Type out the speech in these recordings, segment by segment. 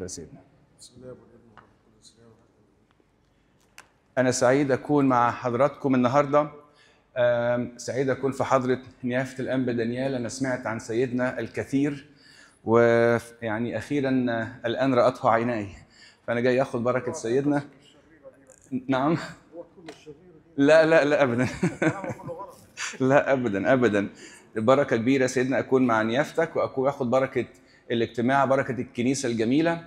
محبة سيدنا أنا سعيد أكون مع حضراتكم النهاردة سعيد أكون في حضرة نيافة الأنبا دانيال أنا سمعت عن سيدنا الكثير ويعني أخيرا الآن رأته عيناي فأنا جاي أخذ بركة سيدنا نعم لا لا لا أبدا لا أبدا أبدا بركة كبيرة سيدنا أكون مع نيافتك وأكون أخذ بركة الاجتماع بركه الكنيسه الجميله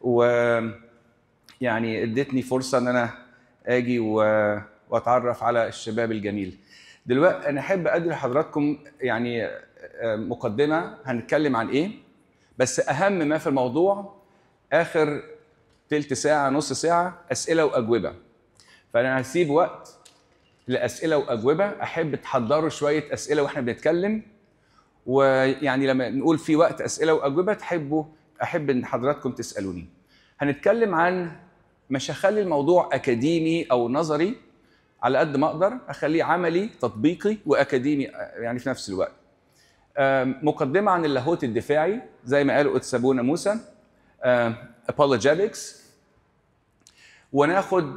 و يعني ادتني فرصه ان انا اجي و... واتعرف على الشباب الجميل دلوقتي انا احب ادي لحضراتكم يعني آه، مقدمه هنتكلم عن ايه بس اهم ما في الموضوع اخر تلت ساعه نص ساعه اسئله واجوبه فانا هسيب وقت لاسئله واجوبه احب تحضروا شويه اسئله واحنا بنتكلم ويعني لما نقول في وقت اسئله واجوبه تحبوا احب ان حضراتكم تسالوني هنتكلم عن مش هخلي الموضوع اكاديمي او نظري على قد ما اقدر اخليه عملي تطبيقي واكاديمي يعني في نفس الوقت مقدمه عن اللاهوت الدفاعي زي ما قالوا اتسابونا موسى ابولوجيتكس وناخد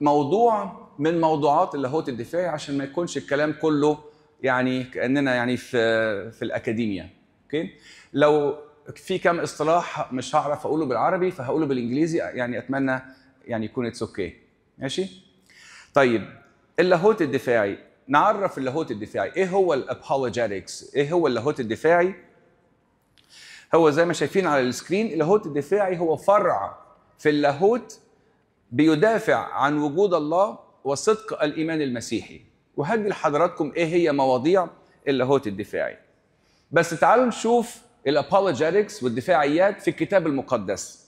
موضوع من موضوعات اللاهوت الدفاعي عشان ما يكونش الكلام كله يعني كاننا يعني في في الاكاديميا اوكي لو في كم اصطلاح مش هعرف اقوله بالعربي فهقوله بالانجليزي يعني اتمنى يعني يكون اتس اوكي ماشي طيب اللاهوت الدفاعي نعرف اللاهوت الدفاعي ايه هو الابولوجيتكس ايه هو اللاهوت الدفاعي هو زي ما شايفين على السكرين اللاهوت الدفاعي هو فرع في اللاهوت بيدافع عن وجود الله وصدق الايمان المسيحي وهدي لحضراتكم ايه هي مواضيع اللاهوت الدفاعي بس تعالوا نشوف الابولوجيتكس والدفاعيات في الكتاب المقدس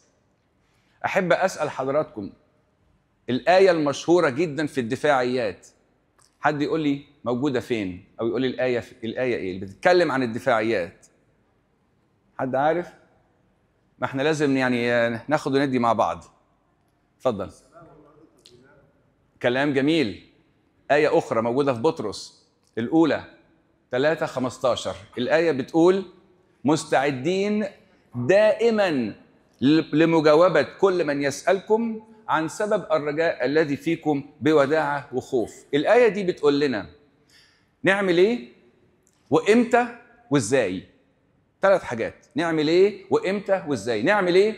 احب اسال حضراتكم الايه المشهوره جدا في الدفاعيات حد يقول لي موجوده فين او يقول لي الايه في... الايه ايه اللي بتتكلم عن الدفاعيات حد عارف ما احنا لازم يعني ناخد وندي مع بعض اتفضل كلام جميل آية أخرى موجودة في بطرس الأولى 3 15 الآية بتقول مستعدين دائما لمجاوبة كل من يسألكم عن سبب الرجاء الذي فيكم بوداعة وخوف الآية دي بتقول لنا نعمل إيه وإمتى وإزاي ثلاث حاجات نعمل إيه وإمتى وإزاي نعمل إيه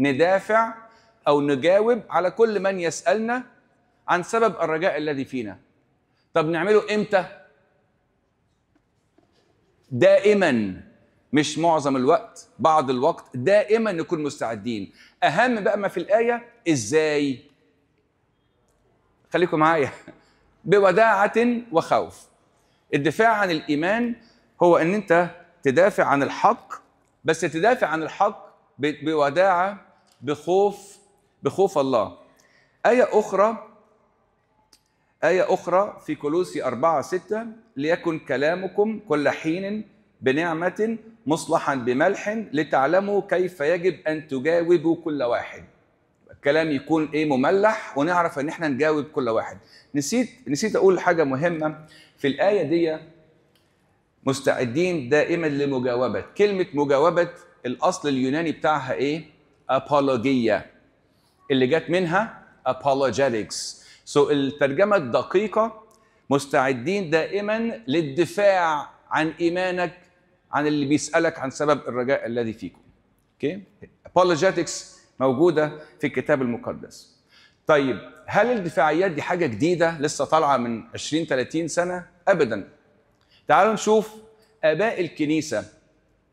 ندافع أو نجاوب على كل من يسألنا عن سبب الرجاء الذي فينا طب نعمله امتى دائما مش معظم الوقت بعض الوقت دائما نكون مستعدين اهم بقى ما في الايه ازاي خليكم معايا بوداعه وخوف الدفاع عن الايمان هو ان انت تدافع عن الحق بس تدافع عن الحق بوداعه بخوف بخوف الله ايه اخرى آية أخرى في كولوسي 4 6 ليكن كلامكم كل حين بنعمة مصلحا بملح لتعلموا كيف يجب أن تجاوبوا كل واحد الكلام يكون ايه مملح ونعرف ان احنا نجاوب كل واحد نسيت نسيت اقول حاجه مهمه في الايه دي مستعدين دائما لمجاوبه كلمه مجاوبه الاصل اليوناني بتاعها ايه أبولوجية اللي جت منها apologetics سو so, الترجمه الدقيقه مستعدين دائما للدفاع عن ايمانك عن اللي بيسالك عن سبب الرجاء الذي فيكم اوكي apologetics موجوده في الكتاب المقدس طيب هل الدفاعيات دي حاجه جديده لسه طالعه من 20 30 سنه ابدا تعالوا نشوف اباء الكنيسه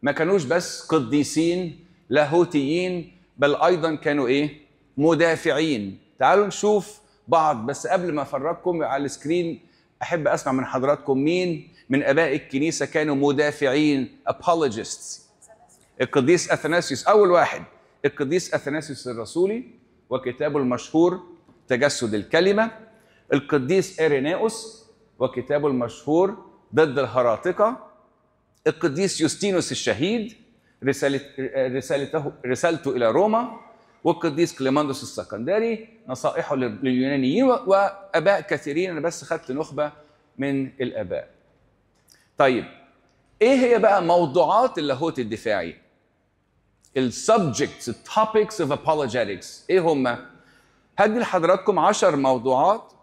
ما كانوش بس قديسين لاهوتيين بل ايضا كانوا ايه مدافعين تعالوا نشوف بعض بس قبل ما افرجكم على السكرين احب اسمع من حضراتكم مين من اباء الكنيسه كانوا مدافعين apologists القديس اثناسيوس اول واحد القديس اثناسيوس الرسولي وكتابه المشهور تجسد الكلمه القديس اريناوس وكتابه المشهور ضد الهراطقه القديس يوستينوس الشهيد رسالته رسالته الى روما والقديس كليماندوس السكندري نصائحه لليونانيين واباء كثيرين انا بس خدت نخبه من الاباء. طيب ايه هي بقى موضوعات اللاهوت الدفاعي؟ السبجكتس التوبكس اوف ابولوجيتكس ايه هم؟ هدي لحضراتكم 10 موضوعات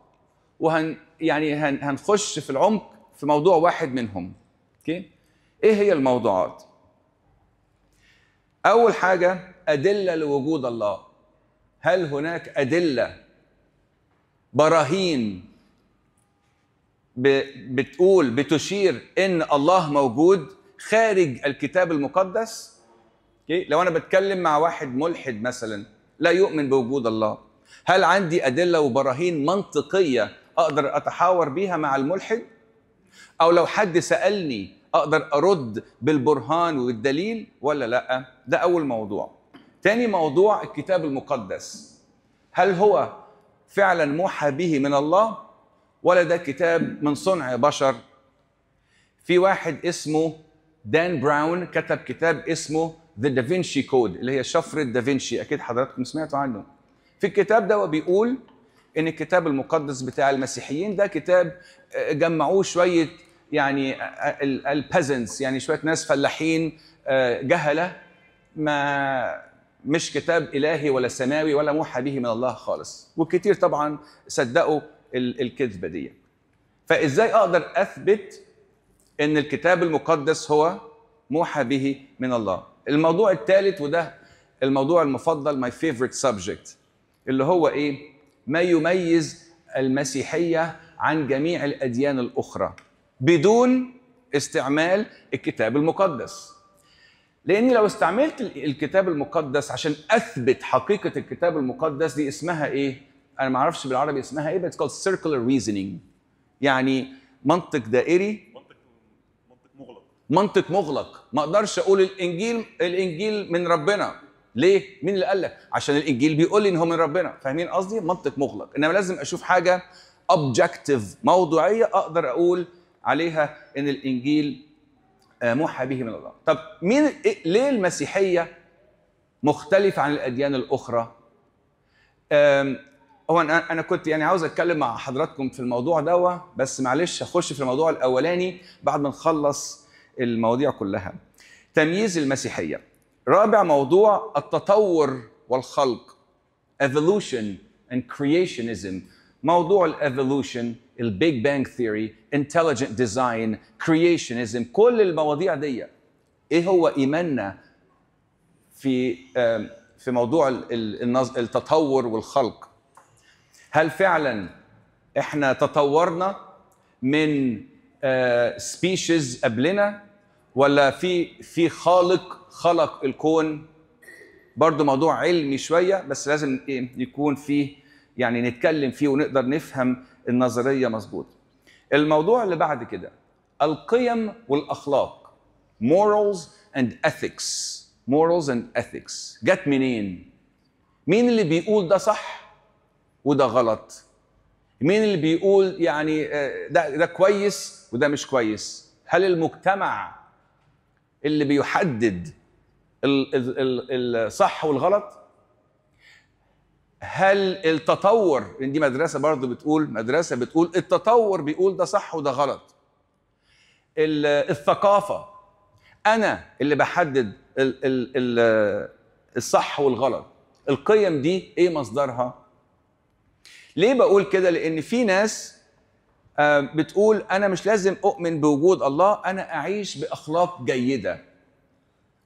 وهن يعني هن هنخش في العمق في موضوع واحد منهم. اوكي؟ ايه هي الموضوعات؟ اول حاجه أدلة لوجود الله هل هناك أدلة براهين بتقول بتشير إن الله موجود خارج الكتاب المقدس لو أنا بتكلم مع واحد ملحد مثلا لا يؤمن بوجود الله هل عندي أدلة وبراهين منطقية أقدر أتحاور بيها مع الملحد أو لو حد سألني أقدر أرد بالبرهان والدليل ولا لأ ده أول موضوع تاني موضوع الكتاب المقدس هل هو فعلا موحى به من الله ولا ده كتاب من صنع بشر في واحد اسمه دان براون كتب كتاب اسمه ذا دافنشي كود اللي هي شفرة دافنشي أكيد حضراتكم سمعتوا عنه في الكتاب ده بيقول إن الكتاب المقدس بتاع المسيحيين ده كتاب آه، جمعوه شوية يعني آه، آه، البازنس يعني شوية ناس فلاحين جهلة ما مش كتاب الهي ولا سماوي ولا موحى به من الله خالص وكتير طبعا صدقوا الكذبه دي فازاي اقدر اثبت ان الكتاب المقدس هو موحى به من الله الموضوع الثالث وده الموضوع المفضل ماي favorite سبجكت اللي هو ايه ما يميز المسيحيه عن جميع الاديان الاخرى بدون استعمال الكتاب المقدس لاني لو استعملت الكتاب المقدس عشان اثبت حقيقه الكتاب المقدس دي اسمها ايه انا ما اعرفش بالعربي اسمها ايه بس كول سيركلر ريزنينج يعني منطق دائري منطق مغلق منطق مغلق ما اقدرش اقول الانجيل الانجيل من ربنا ليه مين اللي قال لك عشان الانجيل بيقول لي ان هو من ربنا فاهمين قصدي منطق مغلق انما لازم اشوف حاجه اوبجكتيف موضوعيه اقدر اقول عليها ان الانجيل آه، موحى به من الله طب مين إيه- ليه المسيحيه مختلفه عن الاديان الاخرى هو انا كنت يعني عاوز اتكلم مع حضراتكم في الموضوع دوا بس معلش هخش في الموضوع الاولاني بعد ما نخلص المواضيع كلها تمييز المسيحيه رابع موضوع التطور والخلق evolution and creationism موضوع الايفولوشن البيج بانج ثيوري انتليجنت ديزاين كرييشنزم كل المواضيع دي ايه هو ايماننا في في موضوع التطور والخلق هل فعلا احنا تطورنا من سبيشيز آه، قبلنا ولا في في خالق خلق الكون برضه موضوع علمي شويه بس لازم إيه، يكون فيه يعني نتكلم فيه ونقدر نفهم النظريه مظبوطه الموضوع اللي بعد كده القيم والاخلاق morals and ethics morals and ethics جت منين مين اللي بيقول ده صح وده غلط مين اللي بيقول يعني آه، ده ده كويس وده مش كويس هل المجتمع اللي بيحدد الصح والغلط هل التطور دي مدرسه برضه بتقول مدرسه بتقول التطور بيقول ده صح وده غلط الثقافه انا اللي بحدد الصح والغلط القيم دي ايه مصدرها ليه بقول كده لان في ناس آه، بتقول انا مش لازم اؤمن بوجود الله انا اعيش باخلاق جيده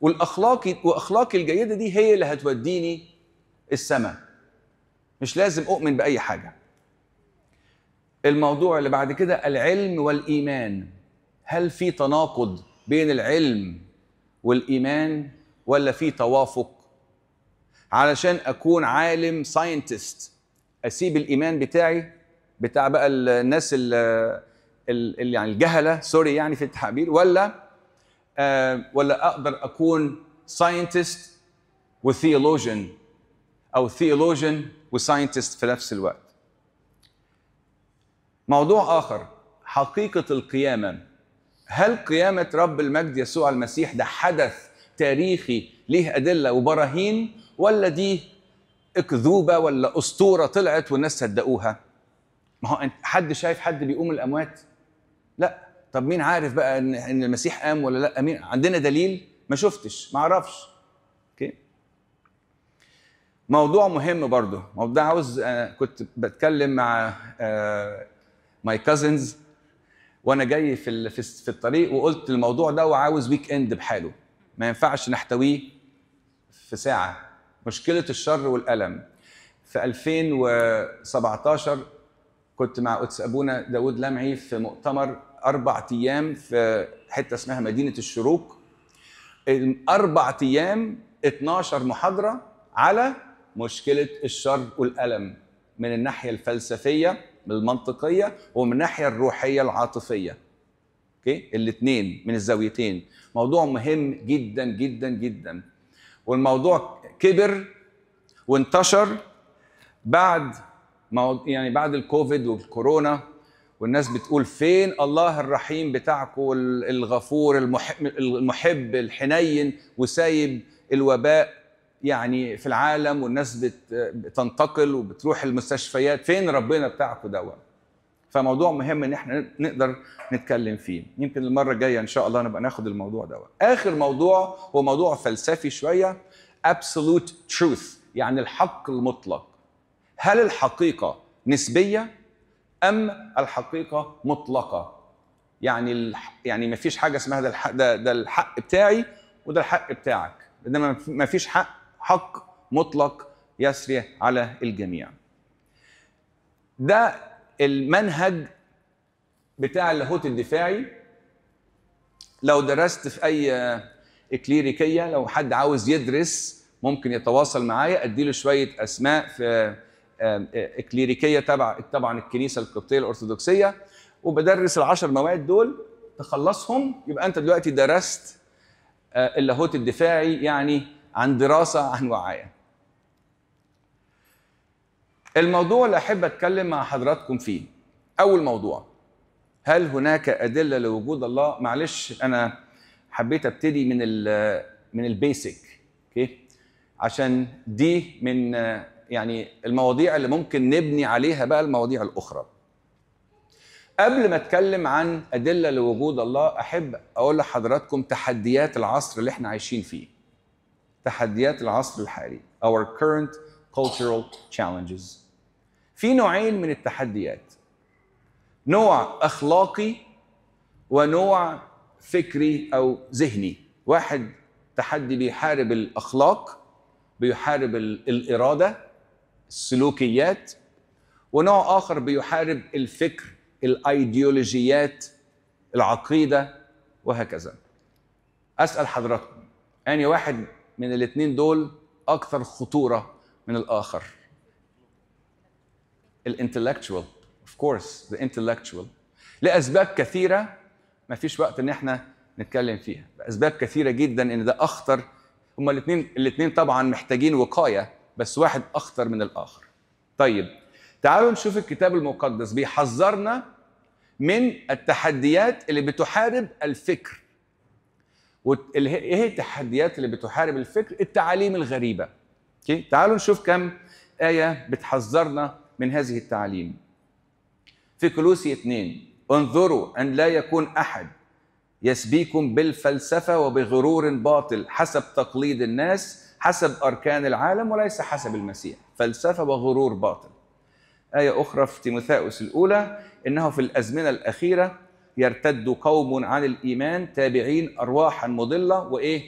والاخلاق واخلاقي الجيده دي هي اللي هتوديني السماء مش لازم اؤمن باي حاجه الموضوع اللي بعد كده العلم والايمان هل في تناقض بين العلم والايمان ولا في توافق علشان اكون عالم ساينتست اسيب الايمان بتاعي بتاع بقى الناس اللي يعني الجهله سوري يعني في التعبير ولا آه، ولا اقدر اكون ساينتست وثيولوجيان او ثيولوجيان وساينتست في نفس الوقت موضوع آخر حقيقة القيامة هل قيامة رب المجد يسوع المسيح ده حدث تاريخي ليه أدلة وبراهين ولا دي أكذوبة ولا أسطورة طلعت والناس صدقوها ما هو انت حد شايف حد بيقوم الأموات لا طب مين عارف بقى ان المسيح قام ولا لا مين عندنا دليل ما شفتش ما اعرفش موضوع مهم برضه موضوع عاوز آه، كنت بتكلم مع ماي آه، كازنز وانا جاي في في الطريق وقلت الموضوع ده وعاوز ويك اند بحاله ما ينفعش نحتويه في ساعه مشكله الشر والالم في 2017 كنت مع قدس ابونا داود لمعي في مؤتمر اربع ايام في حته اسمها مدينه الشروق اربع ايام 12 محاضره على مشكله الشر والالم من الناحيه الفلسفيه المنطقيه ومن الناحيه الروحيه العاطفيه اوكي الاثنين من الزاويتين موضوع مهم جدا جدا جدا والموضوع كبر وانتشر بعد يعني بعد الكوفيد والكورونا والناس بتقول فين الله الرحيم بتاعكم الغفور المحب الحنين وسايب الوباء يعني في العالم والناس بتنتقل وبتروح المستشفيات فين ربنا بتاعكم دوت فموضوع مهم ان احنا نقدر نتكلم فيه يمكن المره الجايه ان شاء الله نبقى ناخد الموضوع دوت اخر موضوع هو موضوع فلسفي شويه absolute truth يعني الحق المطلق هل الحقيقه نسبيه ام الحقيقه مطلقه يعني يعني ما فيش حاجه اسمها ده الحق ده, ده الحق بتاعي وده الحق بتاعك انما ما فيش حق حق مطلق يسري على الجميع ده المنهج بتاع اللاهوت الدفاعي لو درست في اي اكليريكيه لو حد عاوز يدرس ممكن يتواصل معايا اديله شويه اسماء في آه، اكليريكيه تبع طبعا الكنيسه القبطيه الارثوذكسيه وبدرس العشر مواد دول تخلصهم يبقى انت دلوقتي درست آه، اللاهوت الدفاعي يعني عن دراسه عن وعايه الموضوع اللي احب اتكلم مع حضراتكم فيه اول موضوع هل هناك ادله لوجود الله معلش انا حبيت ابتدي من الـ من البيسك اوكي عشان دي من يعني المواضيع اللي ممكن نبني عليها بقى المواضيع الاخرى قبل ما اتكلم عن ادله لوجود الله احب اقول لحضراتكم تحديات العصر اللي احنا عايشين فيه تحديات العصر الحالي our current cultural challenges في نوعين من التحديات نوع أخلاقي ونوع فكري أو ذهني واحد تحدي بيحارب الأخلاق بيحارب الإرادة السلوكيات ونوع آخر بيحارب الفكر الأيديولوجيات العقيدة وهكذا أسأل حضراتكم يعني واحد من الاثنين دول اكثر خطوره من الاخر الانتلكتشوال اوف كورس ذا انتلكتشوال لاسباب كثيره ما فيش وقت ان احنا نتكلم فيها اسباب كثيره جدا ان ده اخطر هما الاثنين الاثنين طبعا محتاجين وقايه بس واحد اخطر من الاخر طيب تعالوا نشوف الكتاب المقدس بيحذرنا من التحديات اللي بتحارب الفكر وايه التحديات اللي بتحارب الفكر التعاليم الغريبه اوكي تعالوا نشوف كم ايه بتحذرنا من هذه التعاليم في كلوسي 2 انظروا ان لا يكون احد يسبيكم بالفلسفه وبغرور باطل حسب تقليد الناس حسب اركان العالم وليس حسب المسيح فلسفه وغرور باطل ايه اخرى في تيموثاوس الاولى انه في الازمنه الاخيره يرتد قوم عن الإيمان تابعين أرواحا مضلة وإيه؟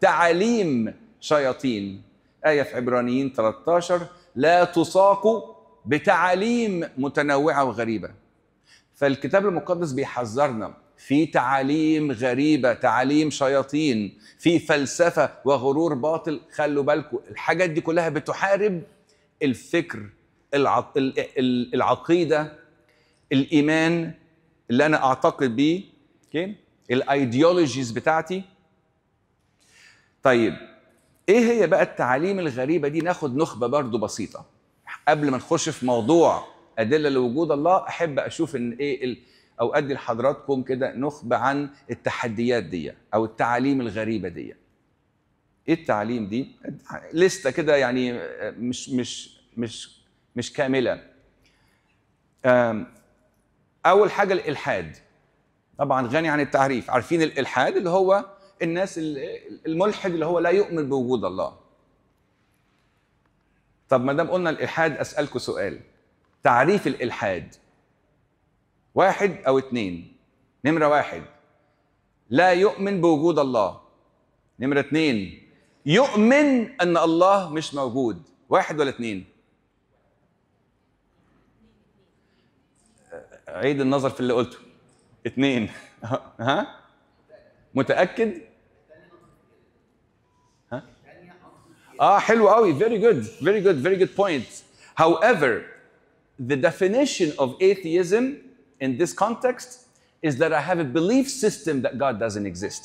تعاليم شياطين آية في عبرانيين 13 لا تساقوا بتعاليم متنوعة وغريبة فالكتاب المقدس بيحذرنا في تعاليم غريبة تعاليم شياطين في فلسفة وغرور باطل خلوا بالكم الحاجات دي كلها بتحارب الفكر العقيدة الإيمان اللي انا اعتقد بيه اوكي الايديولوجيز بتاعتي طيب ايه هي بقى التعاليم الغريبه دي ناخد نخبه برضو بسيطه قبل ما نخش في موضوع ادله لوجود الله احب اشوف ان ايه ال... او ادي لحضراتكم كده نخبه عن التحديات دي او التعاليم الغريبه دي ايه التعاليم دي لسته كده يعني مش مش مش مش كامله اول حاجه الالحاد طبعا غني عن التعريف عارفين الالحاد اللي هو الناس الملحد اللي هو لا يؤمن بوجود الله طب ما دام قلنا الالحاد اسالكم سؤال تعريف الالحاد واحد او اتنين نمره واحد لا يؤمن بوجود الله نمره اتنين يؤمن ان الله مش موجود واحد ولا اتنين عيد النظر في اللي قلته اتنين ها متاكد ها اه حلو قوي very good very good very good point however the definition of atheism in this context is that I have a belief system that God doesn't exist.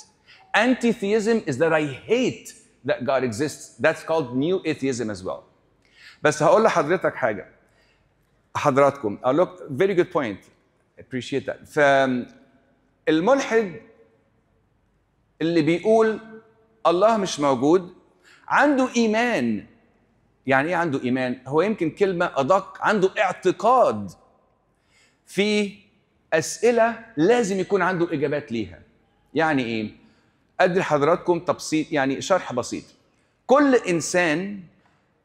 Anti theism is that I hate that God exists. That's called new atheism as well. بس هقول لحضرتك حاجه حضراتكم اقول لك very good point appreciate that فالملحد اللي بيقول الله مش موجود عنده ايمان يعني ايه عنده ايمان هو يمكن كلمه ادق عنده اعتقاد في اسئله لازم يكون عنده اجابات ليها يعني ايه ادي لحضراتكم تبسيط يعني شرح بسيط كل انسان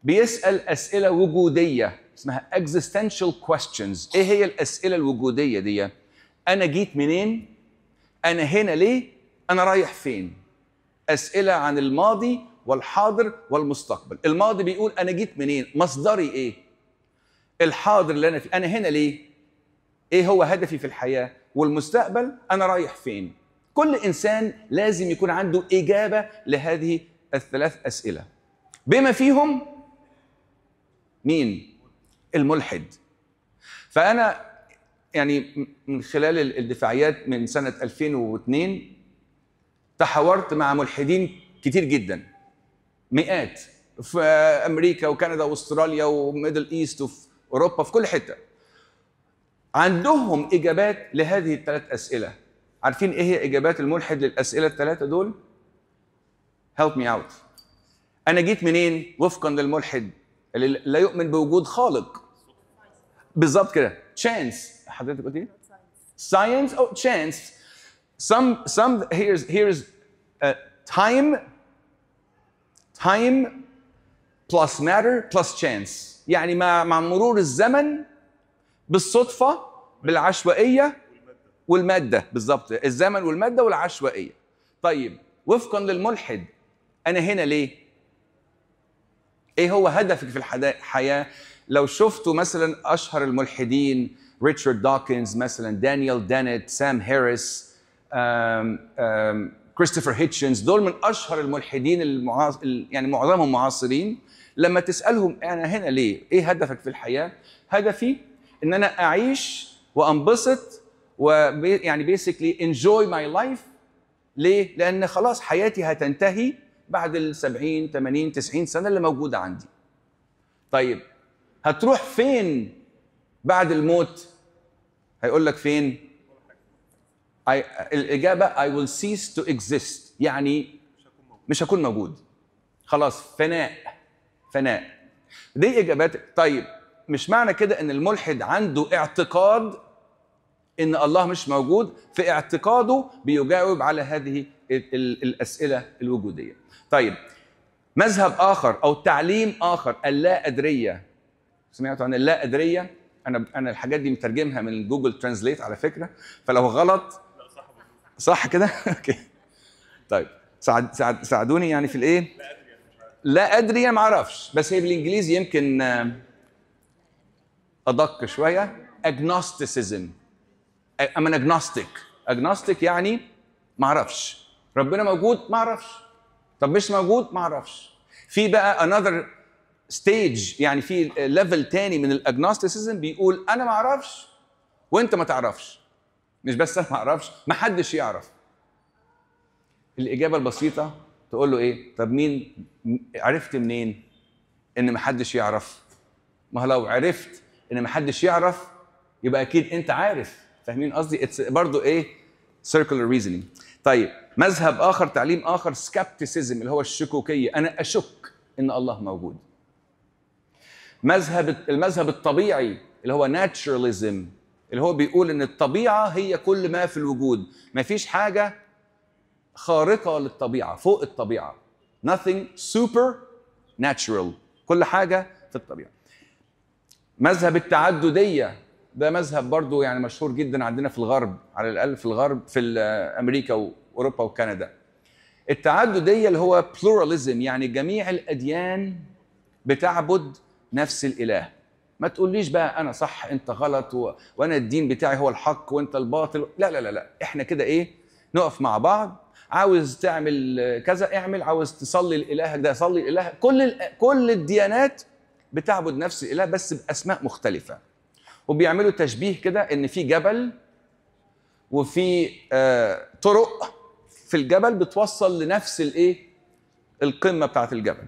بيسال اسئله وجوديه اسمها existential questions ايه هي الاسئله الوجوديه دي انا جيت منين انا هنا ليه انا رايح فين اسئله عن الماضي والحاضر والمستقبل الماضي بيقول انا جيت منين مصدري ايه الحاضر اللي انا فيه انا هنا ليه ايه هو هدفي في الحياه والمستقبل انا رايح فين كل انسان لازم يكون عنده اجابه لهذه الثلاث اسئله بما فيهم مين الملحد فانا يعني من خلال الدفاعيات من سنه 2002 تحاورت مع ملحدين كتير جدا مئات في امريكا وكندا واستراليا وميدل ايست وفي اوروبا في كل حته عندهم اجابات لهذه الثلاث اسئله عارفين ايه هي اجابات الملحد للاسئله الثلاثه دول help me out انا جيت منين وفقا للملحد اللي لا يؤمن بوجود خالق بالظبط كده تشانس حضرتك قلت ايه؟ ساينس او تشانس some some هيرز هيرز تايم time time plus matter plus chance يعني مع مع مرور الزمن بالصدفه بالعشوائيه والماده بالظبط الزمن والماده والعشوائيه طيب وفقا للملحد انا هنا ليه ايه هو هدفك في الحياه لو شفتوا مثلا اشهر الملحدين ريتشارد دوكنز مثلا دانيال دانيت سام هاريس آم آم كريستوفر هيتشنز دول من اشهر الملحدين المعاص... يعني معظمهم معاصرين لما تسالهم انا هنا ليه؟ ايه هدفك في الحياه؟ هدفي ان انا اعيش وانبسط و يعني بيسكلي انجوي ماي لايف ليه؟ لان خلاص حياتي هتنتهي بعد ال 70 80 90 سنه اللي موجوده عندي. طيب هتروح فين بعد الموت هيقول لك فين I, الاجابه I will cease to exist يعني مش هكون موجود خلاص فناء فناء دي اجابات طيب مش معنى كده ان الملحد عنده اعتقاد ان الله مش موجود في اعتقاده بيجاوب على هذه الاسئله الوجوديه طيب مذهب اخر او تعليم اخر اللا ادريه سمعتوا عن اللا ادريه انا انا الحاجات دي مترجمها من جوجل ترانزليت على فكره فلو غلط صح كده اوكي طيب ساعد ساعد ساعدوني يعني في الايه لا ادري ما اعرفش بس هي بالانجليزي يمكن آه، ادق شويه اجنوستيسيزم I'm اجنوستيك اجنوستيك يعني ما اعرفش ربنا موجود ما اعرفش طب مش موجود ما اعرفش في بقى انذر ستيج يعني في ليفل تاني من الاجنوستيسيزم بيقول انا ما اعرفش وانت ما تعرفش مش بس انا ما اعرفش ما حدش يعرف الاجابه البسيطه تقول له ايه طب مين عرفت منين ان ما حدش يعرف ما لو عرفت ان ما حدش يعرف يبقى اكيد انت عارف فاهمين قصدي برضو ايه سيركلر ريزنينج طيب مذهب اخر تعليم اخر سكابتيسيزم اللي هو الشكوكيه انا اشك ان الله موجود مذهب المذهب الطبيعي اللي هو ناتشراليزم اللي هو بيقول ان الطبيعه هي كل ما في الوجود ما فيش حاجه خارقه للطبيعه فوق الطبيعه nothing super natural كل حاجه في الطبيعه مذهب التعدديه ده مذهب برضو يعني مشهور جدا عندنا في الغرب على الاقل في الغرب في امريكا واوروبا وكندا التعدديه اللي هو pluralism يعني جميع الاديان بتعبد نفس الاله ما تقوليش بقى انا صح انت غلط و... وانا الدين بتاعي هو الحق وانت الباطل لا لا لا لا احنا كده ايه نقف مع بعض عاوز تعمل كذا اعمل عاوز تصلي لالهك ده صلي الاله كل ال... كل الديانات بتعبد نفس الاله بس باسماء مختلفه وبيعملوا تشبيه كده ان في جبل وفي آه طرق في الجبل بتوصل لنفس الايه القمه بتاعه الجبل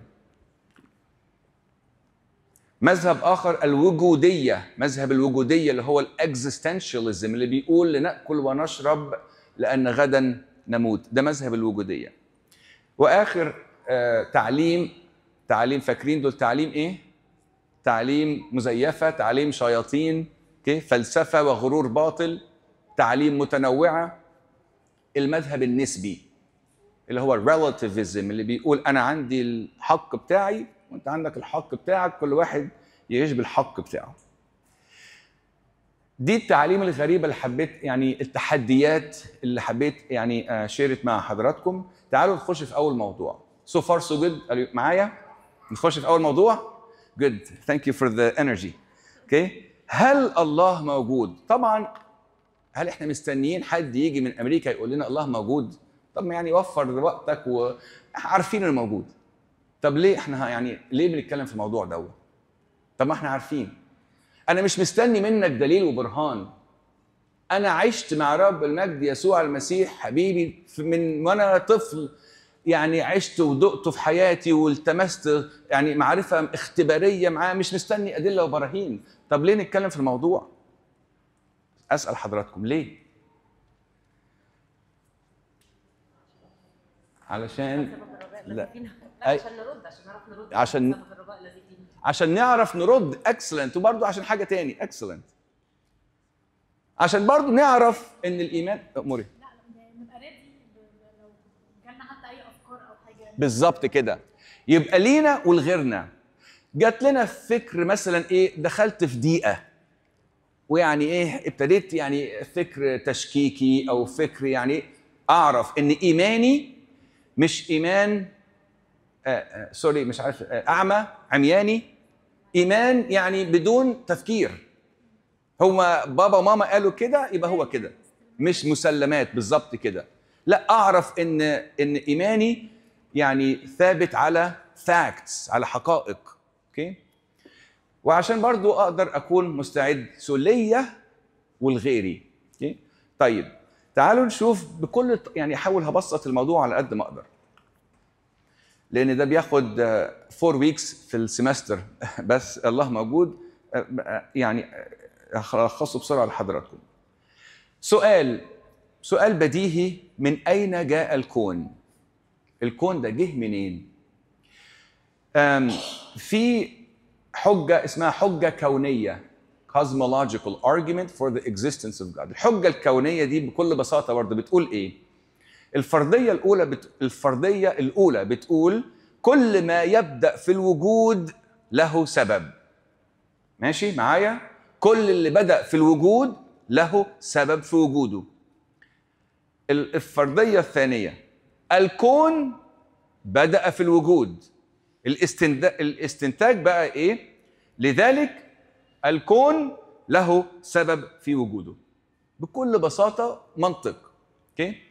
مذهب اخر الوجوديه مذهب الوجوديه اللي هو الاكزيستنشاليزم اللي بيقول لناكل ونشرب لان غدا نموت ده مذهب الوجوديه واخر آه، تعليم تعليم فاكرين دول تعليم ايه تعليم مزيفه تعليم شياطين اوكي فلسفه وغرور باطل تعليم متنوعه المذهب النسبي اللي هو الريلاتيفيزم اللي بيقول انا عندي الحق بتاعي وانت عندك الحق بتاعك كل واحد يعيش بالحق بتاعه دي التعاليم الغريبة اللي حبيت يعني التحديات اللي حبيت يعني شيرت آه، مع حضراتكم تعالوا نخش في أول موضوع so far so good معايا نخش في أول موضوع good thank you for the energy okay هل الله موجود طبعا هل احنا مستنيين حد يجي من امريكا يقول لنا الله موجود طب ما يعني وفر وقتك وعارفين انه موجود طب ليه احنا يعني ليه بنتكلم في الموضوع دوت طب ما احنا عارفين انا مش مستني منك دليل وبرهان انا عشت مع رب المجد يسوع المسيح حبيبي من وانا طفل يعني عشت ودقته في حياتي والتمست يعني معرفه اختباريه معاه مش مستني ادله وبراهين طب ليه نتكلم في الموضوع اسال حضراتكم ليه علشان لا عشان نرد عشان نعرف نرد عشان عشان نعرف نرد اكسلنت وبرده عشان حاجه تاني اكسلنت عشان برضه نعرف ان الايمان اموري أه، بالظبط كده يبقى لينا ولغيرنا جات لنا فكر مثلا ايه دخلت في دقيقه ويعني ايه ابتديت يعني فكر تشكيكي او فكر يعني اعرف ان ايماني مش ايمان آه، آه، سوري مش عارف آه، اعمى عمياني ايمان يعني بدون تفكير هو بابا وماما قالوا كده يبقى هو كده مش مسلمات بالظبط كده لا اعرف ان ان ايماني يعني ثابت على فاكتس على حقائق اوكي وعشان برضو اقدر اكون مستعد سليه والغيري اوكي طيب تعالوا نشوف بكل يعني احاول هبسط الموضوع على قد ما اقدر لان ده بياخد 4 ويكس في السمستر بس الله موجود يعني هلخصه بسرعه لحضراتكم سؤال سؤال بديهي من اين جاء الكون الكون ده جه منين في حجه اسمها حجه كونيه cosmological argument for the existence of God الحجه الكونيه دي بكل بساطه برضه بتقول ايه الفرضيه الاولى بت... الفرضيه الاولى بتقول كل ما يبدا في الوجود له سبب ماشي معايا كل اللي بدا في الوجود له سبب في وجوده الفرضيه الثانيه الكون بدا في الوجود الاستند... الاستنتاج بقى ايه لذلك الكون له سبب في وجوده بكل بساطه منطق اوكي okay.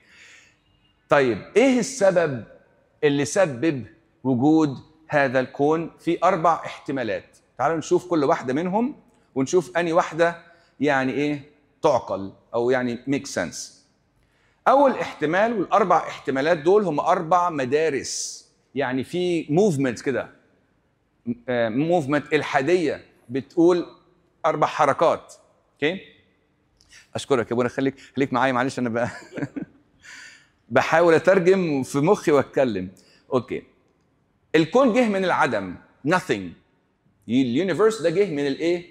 طيب ايه السبب اللي سبب وجود هذا الكون في اربع احتمالات تعالوا نشوف كل واحده منهم ونشوف اني واحده يعني ايه تعقل او يعني ميك سنس اول احتمال والاربع احتمالات دول هم اربع مدارس يعني في موفمنت كده موفمنت آه، الحاديه بتقول اربع حركات اوكي okay. اشكرك يا ابونا خليك خليك معايا معلش انا بقى بحاول اترجم في مخي واتكلم اوكي الكون جه من العدم nothing اليونيفرس ده جه من الايه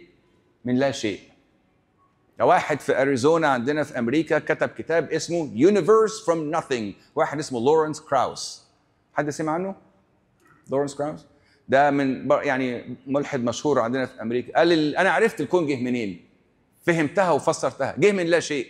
من لا شيء واحد في اريزونا عندنا في امريكا كتب كتاب اسمه يونيفرس فروم nothing واحد اسمه لورنس كراوس حد سمع عنه لورنس كراوس ده من يعني ملحد مشهور عندنا في امريكا قال انا عرفت الكون جه منين فهمتها وفسرتها جه من لا شيء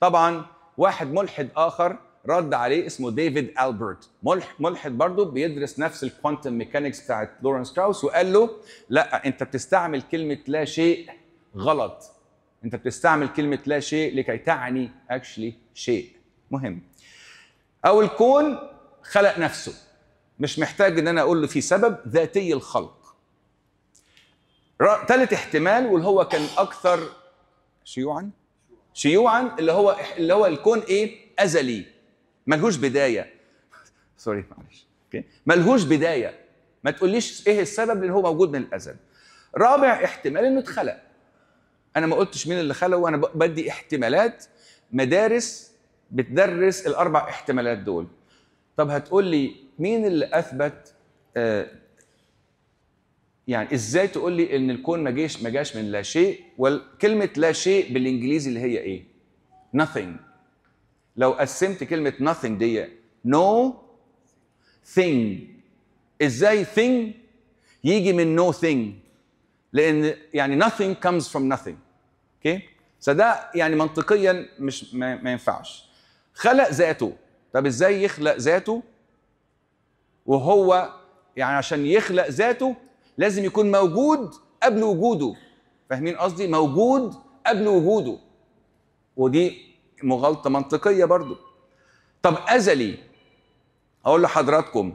طبعا واحد ملحد اخر رد عليه اسمه ديفيد البرت ملح ملحد برضه بيدرس نفس الكوانتم ميكانكس بتاعت لورنس كراوس وقال له لا انت بتستعمل كلمه لا شيء غلط انت بتستعمل كلمه لا شيء لكي تعني اكشلي شيء مهم او الكون خلق نفسه مش محتاج ان انا اقول له في سبب ذاتي الخلق ثالث احتمال واللي هو كان اكثر شيوعا شيوعا اللي هو اللي هو الكون ايه ازلي ملهوش بدايه سوري معلش اوكي ملهوش بدايه ما تقوليش ايه السبب لان هو موجود من الازل رابع احتمال انه اتخلق انا ما قلتش مين اللي خلقه وانا بدي احتمالات مدارس بتدرس الاربع احتمالات دول طب هتقول لي مين اللي اثبت آه يعني ازاي تقول لي ان الكون ما جيش ما جاش من لا شيء وكلمه لا شيء بالانجليزي اللي هي ايه nothing لو قسمت كلمه nothing دي no thing ازاي thing يجي من no thing لان يعني nothing comes from nothing اوكي فده يعني منطقيا مش ما, ما ينفعش خلق ذاته طب ازاي يخلق ذاته وهو يعني عشان يخلق ذاته لازم يكون موجود قبل وجوده فاهمين قصدي موجود قبل وجوده ودي مغالطه منطقيه برضو طب ازلي اقول لحضراتكم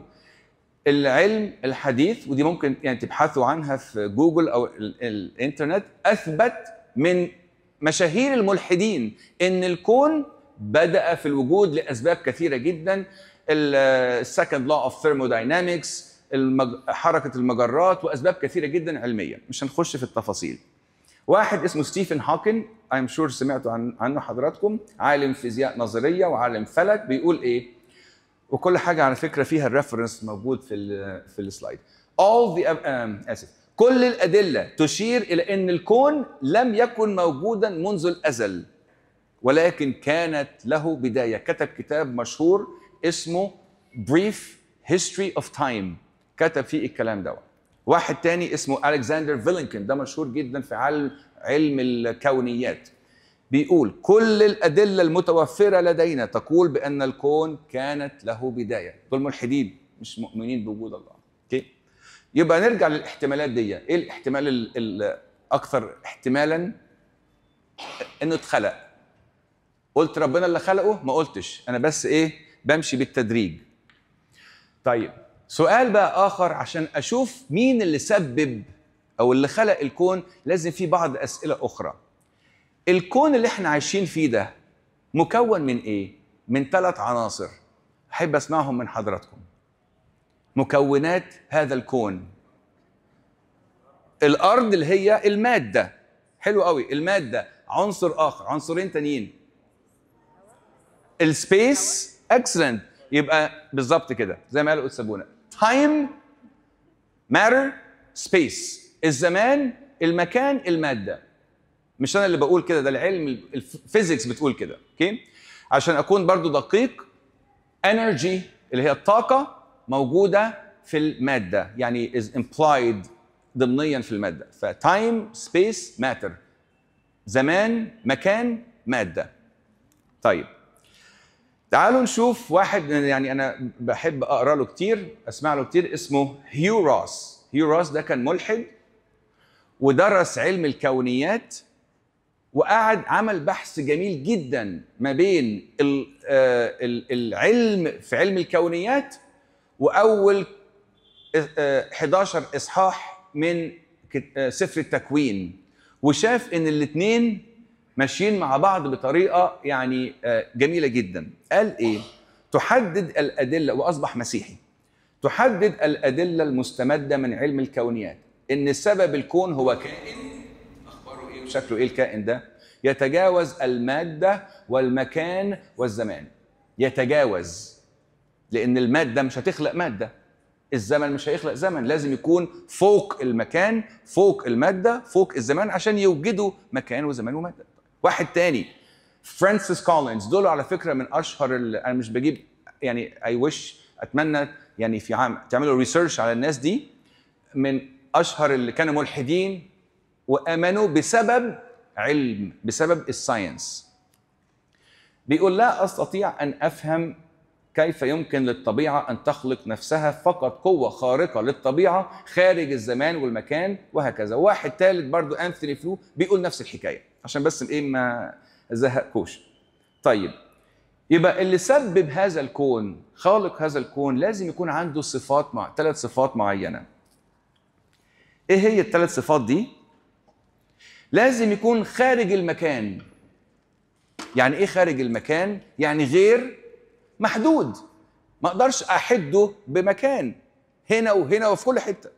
العلم الحديث ودي ممكن يعني تبحثوا عنها في جوجل او الانترنت اثبت من مشاهير الملحدين ان الكون بدا في الوجود لاسباب كثيره جدا السكند لا اوف ثيرموداينامكس حركه المجرات واسباب كثيره جدا علميه مش هنخش في التفاصيل واحد اسمه ستيفن هوكن ايم شور sure سمعتوا عن عنه حضراتكم عالم فيزياء نظريه وعالم فلك بيقول ايه وكل حاجه على فكره فيها الريفرنس موجود في الـ في السلايد all the um, اسف كل الادله تشير الى ان الكون لم يكن موجودا منذ الازل ولكن كانت له بدايه كتب كتاب مشهور اسمه Brief History of Time كتب فيه الكلام دوت واحد تاني اسمه الكسندر فيلينكن ده مشهور جدا في علم علم الكونيات بيقول كل الادله المتوفره لدينا تقول بان الكون كانت له بدايه دول ملحدين مش مؤمنين بوجود الله اوكي يبقى نرجع للاحتمالات دي ايه الاحتمال الاكثر احتمالا انه اتخلق قلت ربنا اللي خلقه ما قلتش انا بس ايه بمشي بالتدريج طيب سؤال بقى اخر عشان اشوف مين اللي سبب او اللي خلق الكون لازم في بعض اسئله اخرى الكون اللي احنا عايشين فيه ده مكون من ايه من ثلاث عناصر احب اسمعهم من حضراتكم مكونات هذا الكون الارض اللي هي الماده حلو قوي الماده عنصر اخر عنصرين تانيين السبيس اكسلنت يبقى بالظبط كده زي ما قال الاستاذ تايم ماتر سبيس الزمان المكان الماده مش انا اللي بقول كده ده العلم الفيزيكس بتقول كده اوكي عشان اكون برضو دقيق انرجي اللي هي الطاقه موجوده في الماده يعني از امبلايد ضمنيا في الماده فتايم سبيس ماتر زمان مكان ماده طيب تعالوا نشوف واحد يعني انا بحب اقرا له كتير اسمع له كتير اسمه هيو راس هيو راس ده كان ملحد ودرس علم الكونيات وقعد عمل بحث جميل جدا ما بين آه، العلم في علم الكونيات واول 11 آه، اصحاح من آه، سفر التكوين وشاف ان الاثنين ماشيين مع بعض بطريقه يعني آه، جميله جدا قال ايه تحدد الادله واصبح مسيحي تحدد الادله المستمده من علم الكونيات ان سبب الكون هو كائن اخباره ايه وشكله ايه الكائن ده يتجاوز الماده والمكان والزمان يتجاوز لان الماده مش هتخلق ماده الزمن مش هيخلق زمن لازم يكون فوق المكان فوق المادة فوق الزمان عشان يوجدوا مكان وزمان ومادة واحد تاني فرانسيس كولينز دول على فكره من اشهر انا مش بجيب يعني اي وش اتمنى يعني في عام تعملوا ريسيرش على الناس دي من اشهر اللي كانوا ملحدين وامنوا بسبب علم بسبب الساينس بيقول لا استطيع ان افهم كيف يمكن للطبيعه ان تخلق نفسها فقط قوه خارقه للطبيعه خارج الزمان والمكان وهكذا واحد ثالث برضو انثوني فلو بيقول نفس الحكايه عشان بس ايه ما ازهقكوش طيب يبقى اللي سبب هذا الكون خالق هذا الكون لازم يكون عنده صفات مع ثلاث صفات معينه ايه هي الثلاث صفات دي لازم يكون خارج المكان يعني ايه خارج المكان يعني غير محدود ما اقدرش احده بمكان هنا وهنا وفي كل حته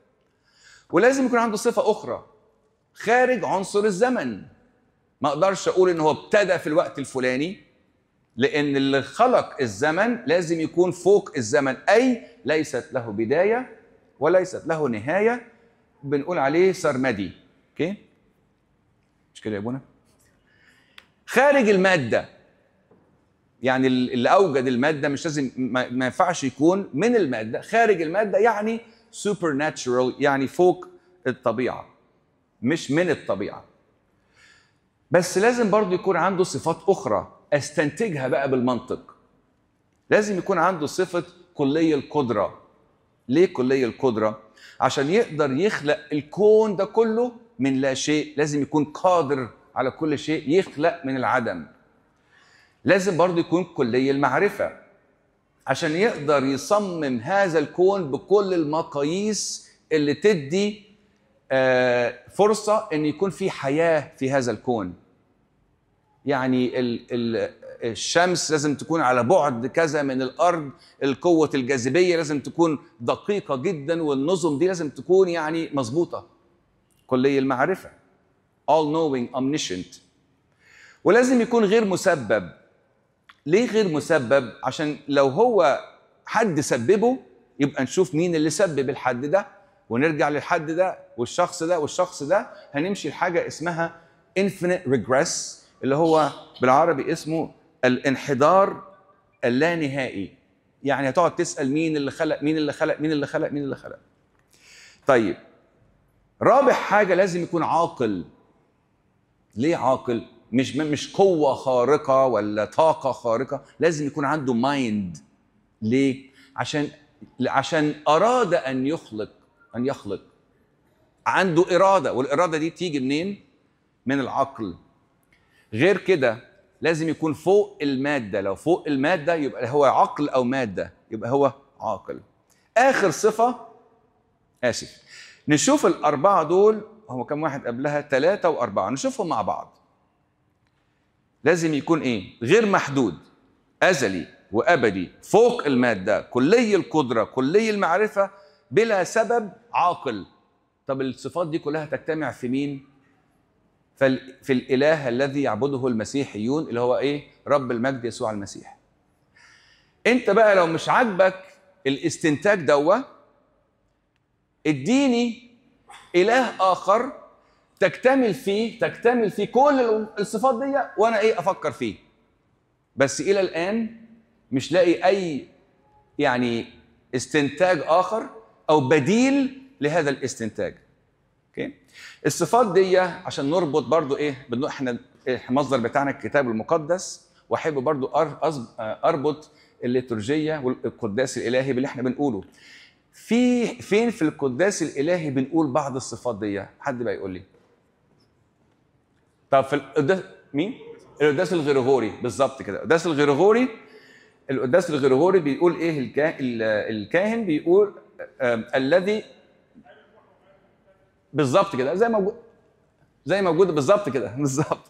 ولازم يكون عنده صفه اخرى خارج عنصر الزمن ما اقدرش اقول ان هو ابتدى في الوقت الفلاني لان اللي خلق الزمن لازم يكون فوق الزمن اي ليست له بدايه وليست له نهايه بنقول عليه سرمدي اوكي مش كده يا ابونا خارج الماده يعني اللي اوجد الماده مش لازم ما ينفعش يكون من الماده خارج الماده يعني سوبر ناتشرال يعني فوق الطبيعه مش من الطبيعه بس لازم برضه يكون عنده صفات أخرى أستنتجها بقى بالمنطق لازم يكون عنده صفة كلي القدرة ليه كلي القدرة؟ عشان يقدر يخلق الكون ده كله من لا شيء لازم يكون قادر على كل شيء يخلق من العدم لازم برضه يكون كلي المعرفة عشان يقدر يصمم هذا الكون بكل المقاييس اللي تدي آه، فرصه ان يكون في حياه في هذا الكون يعني الشمس لازم تكون على بعد كذا من الارض القوه الجاذبيه لازم تكون دقيقه جدا والنظم دي لازم تكون يعني مظبوطه كلي المعرفه all knowing omniscient ولازم يكون غير مسبب ليه غير مسبب عشان لو هو حد سببه يبقى نشوف مين اللي سبب الحد ده ونرجع للحد ده والشخص ده والشخص ده هنمشي لحاجه اسمها infinite regress اللي هو بالعربي اسمه الانحدار اللانهائي يعني هتقعد تسال مين اللي خلق مين اللي خلق مين اللي خلق مين اللي خلق طيب رابع حاجه لازم يكون عاقل ليه عاقل مش مش قوه خارقه ولا طاقه خارقه لازم يكون عنده مايند ليه عشان عشان اراد ان يخلق ان يخلق عنده اراده والاراده دي تيجي منين من العقل غير كده لازم يكون فوق الماده لو فوق الماده يبقى هو عقل او ماده يبقى هو عاقل اخر صفه اسف نشوف الاربعه دول هو كم واحد قبلها ثلاثة وأربعة نشوفهم مع بعض لازم يكون إيه غير محدود أزلي وأبدي فوق المادة كلي القدرة كلي المعرفة بلا سبب عاقل طب الصفات دي كلها تجتمع في مين؟ في الإله الذي يعبده المسيحيون اللي هو إيه؟ رب المجد يسوع المسيح. أنت بقى لو مش عاجبك الاستنتاج دوا اديني إله آخر تكتمل فيه تكتمل فيه كل الصفات دي وأنا إيه أفكر فيه. بس إلى الآن مش لاقي أي يعني استنتاج آخر أو بديل لهذا الاستنتاج اوكي الصفات دي عشان نربط برضو ايه احنا إيه، المصدر بتاعنا الكتاب المقدس واحب برضو آه، اربط الليتورجيه والقداس الالهي باللي احنا بنقوله في فين في القداس الالهي بنقول بعض الصفات دي حد بقى يقول لي طب في القداس مين القداس الغرغوري بالظبط كده القداس الغرغوري القداس الغرغوري بيقول ايه الكاهن بيقول آه، الذي بالظبط كده زي موجود زي موجود بالظبط كده بالظبط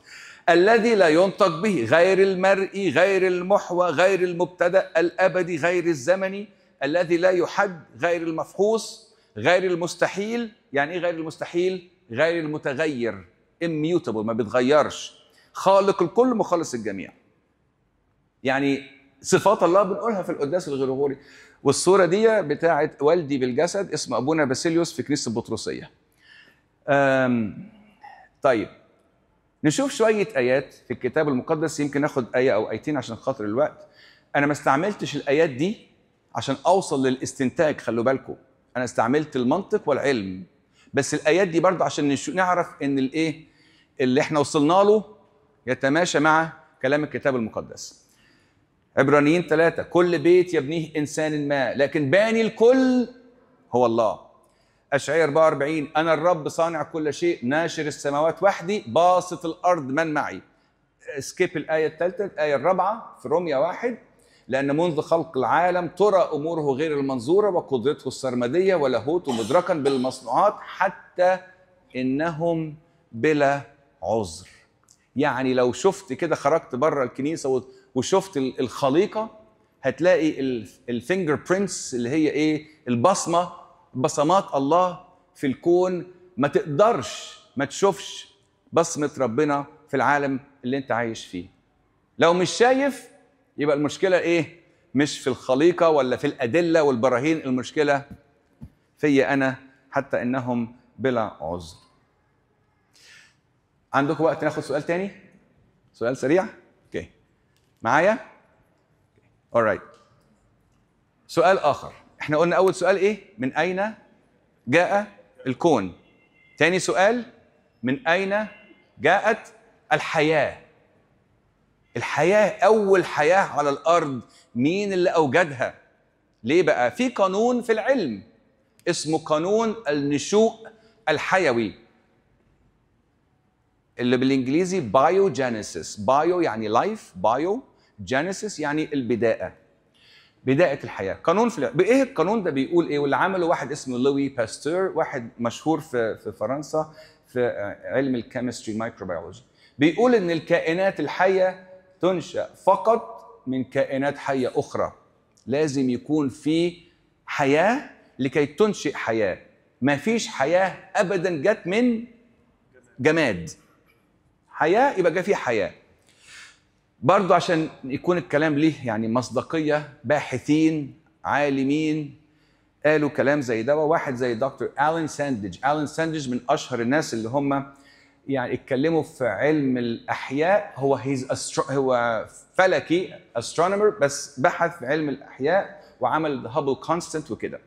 الذي لا ينطق به غير المرئي غير المحوى غير المبتدا الابدي غير الزمني الذي لا يحد غير المفحوص غير المستحيل يعني ايه غير المستحيل غير المتغير immutable ما بيتغيرش خالق الكل مخلص الجميع يعني صفات الله بنقولها في القداس الغرغوري والصوره دي بتاعه والدي بالجسد اسمه ابونا باسيليوس في كنيسه البطرسيه طيب نشوف شوية آيات في الكتاب المقدس يمكن آخد آية أو آيتين عشان خاطر الوقت أنا ما استعملتش الآيات دي عشان أوصل للاستنتاج خلوا بالكم أنا استعملت المنطق والعلم بس الآيات دي برضه عشان نعرف إن الإيه اللي إحنا وصلنا له يتماشى مع كلام الكتاب المقدس عبرانيين ثلاثة كل بيت يبنيه إنسان ما لكن باني الكل هو الله أشعية 44 أنا الرب صانع كل شيء ناشر السماوات وحدي باسط الأرض من معي سكيب آه، الآية الثالثة الآية الرابعة في روميا واحد لأن منذ خلق العالم ترى أموره غير المنظورة وقدرته السرمدية ولاهوته مدركا بالمصنوعات حتى إنهم بلا عذر يعني لو شفت كده خرجت بره الكنيسة وشفت الخليقة هتلاقي الفينجر برينتس اللي هي ايه البصمه بصمات الله في الكون ما تقدرش ما تشوفش بصمة ربنا في العالم اللي انت عايش فيه لو مش شايف يبقى المشكلة ايه مش في الخليقة ولا في الأدلة والبراهين المشكلة في أنا حتى إنهم بلا عذر عندكم وقت ناخد سؤال تاني سؤال سريع اوكي معايا اورايت سؤال آخر احنا قلنا اول سؤال ايه من اين جاء الكون تاني سؤال من اين جاءت الحياه الحياه اول حياه على الارض مين اللي اوجدها ليه بقى في قانون في العلم اسمه قانون النشوء الحيوي اللي بالانجليزي بايوجينيسيس بايو يعني لايف بايو جينيسيس يعني البدايه بدايه الحياه قانون في ايه القانون ده بيقول ايه واللي عمله واحد اسمه لوي باستور واحد مشهور في في فرنسا في علم الكيمستري مايكروبيولوجي بيقول ان الكائنات الحيه تنشا فقط من كائنات حيه اخرى لازم يكون في حياه لكي تنشئ حياه ما فيش حياه ابدا جت من جماد حياه يبقى جا في حياه برضو عشان يكون الكلام ليه يعني مصداقية باحثين عالمين قالوا كلام زي ده وواحد زي دكتور ألين ساندج ألين ساندج من أشهر الناس اللي هم يعني اتكلموا في علم الأحياء هو هو فلكي أسترونومر بس بحث في علم الأحياء وعمل هابل كونستنت وكده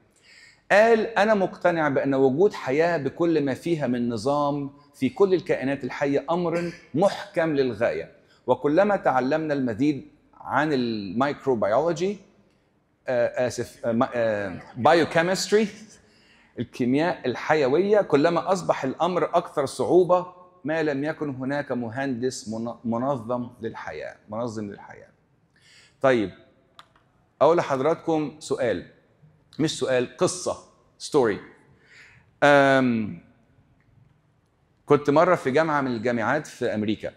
قال أنا مقتنع بأن وجود حياة بكل ما فيها من نظام في كل الكائنات الحية أمر محكم للغاية وكلما تعلمنا المزيد عن الميكروبيولوجي اسف آه، آه، بايوكيمستري آه، الكيمياء الحيويه كلما اصبح الامر اكثر صعوبه ما لم يكن هناك مهندس منظم للحياه منظم للحياه طيب اقول لحضراتكم سؤال مش سؤال قصه ستوري كنت مره في جامعه من الجامعات في امريكا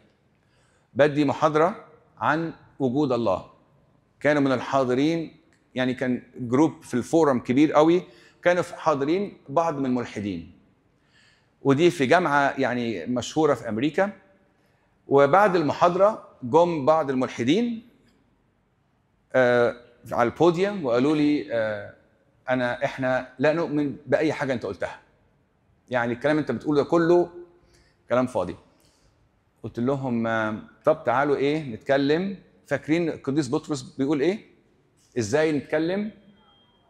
بدي محاضره عن وجود الله كانوا من الحاضرين يعني كان جروب في الفورم كبير قوي كانوا حاضرين بعض من الملحدين ودي في جامعه يعني مشهوره في امريكا وبعد المحاضره جم بعض الملحدين آه على البوديوم وقالوا لي آه انا احنا لا نؤمن باي حاجه انت قلتها يعني الكلام انت بتقوله ده كله كلام فاضي قلت لهم آه طب تعالوا ايه نتكلم فاكرين القديس بطرس بيقول ايه ازاي نتكلم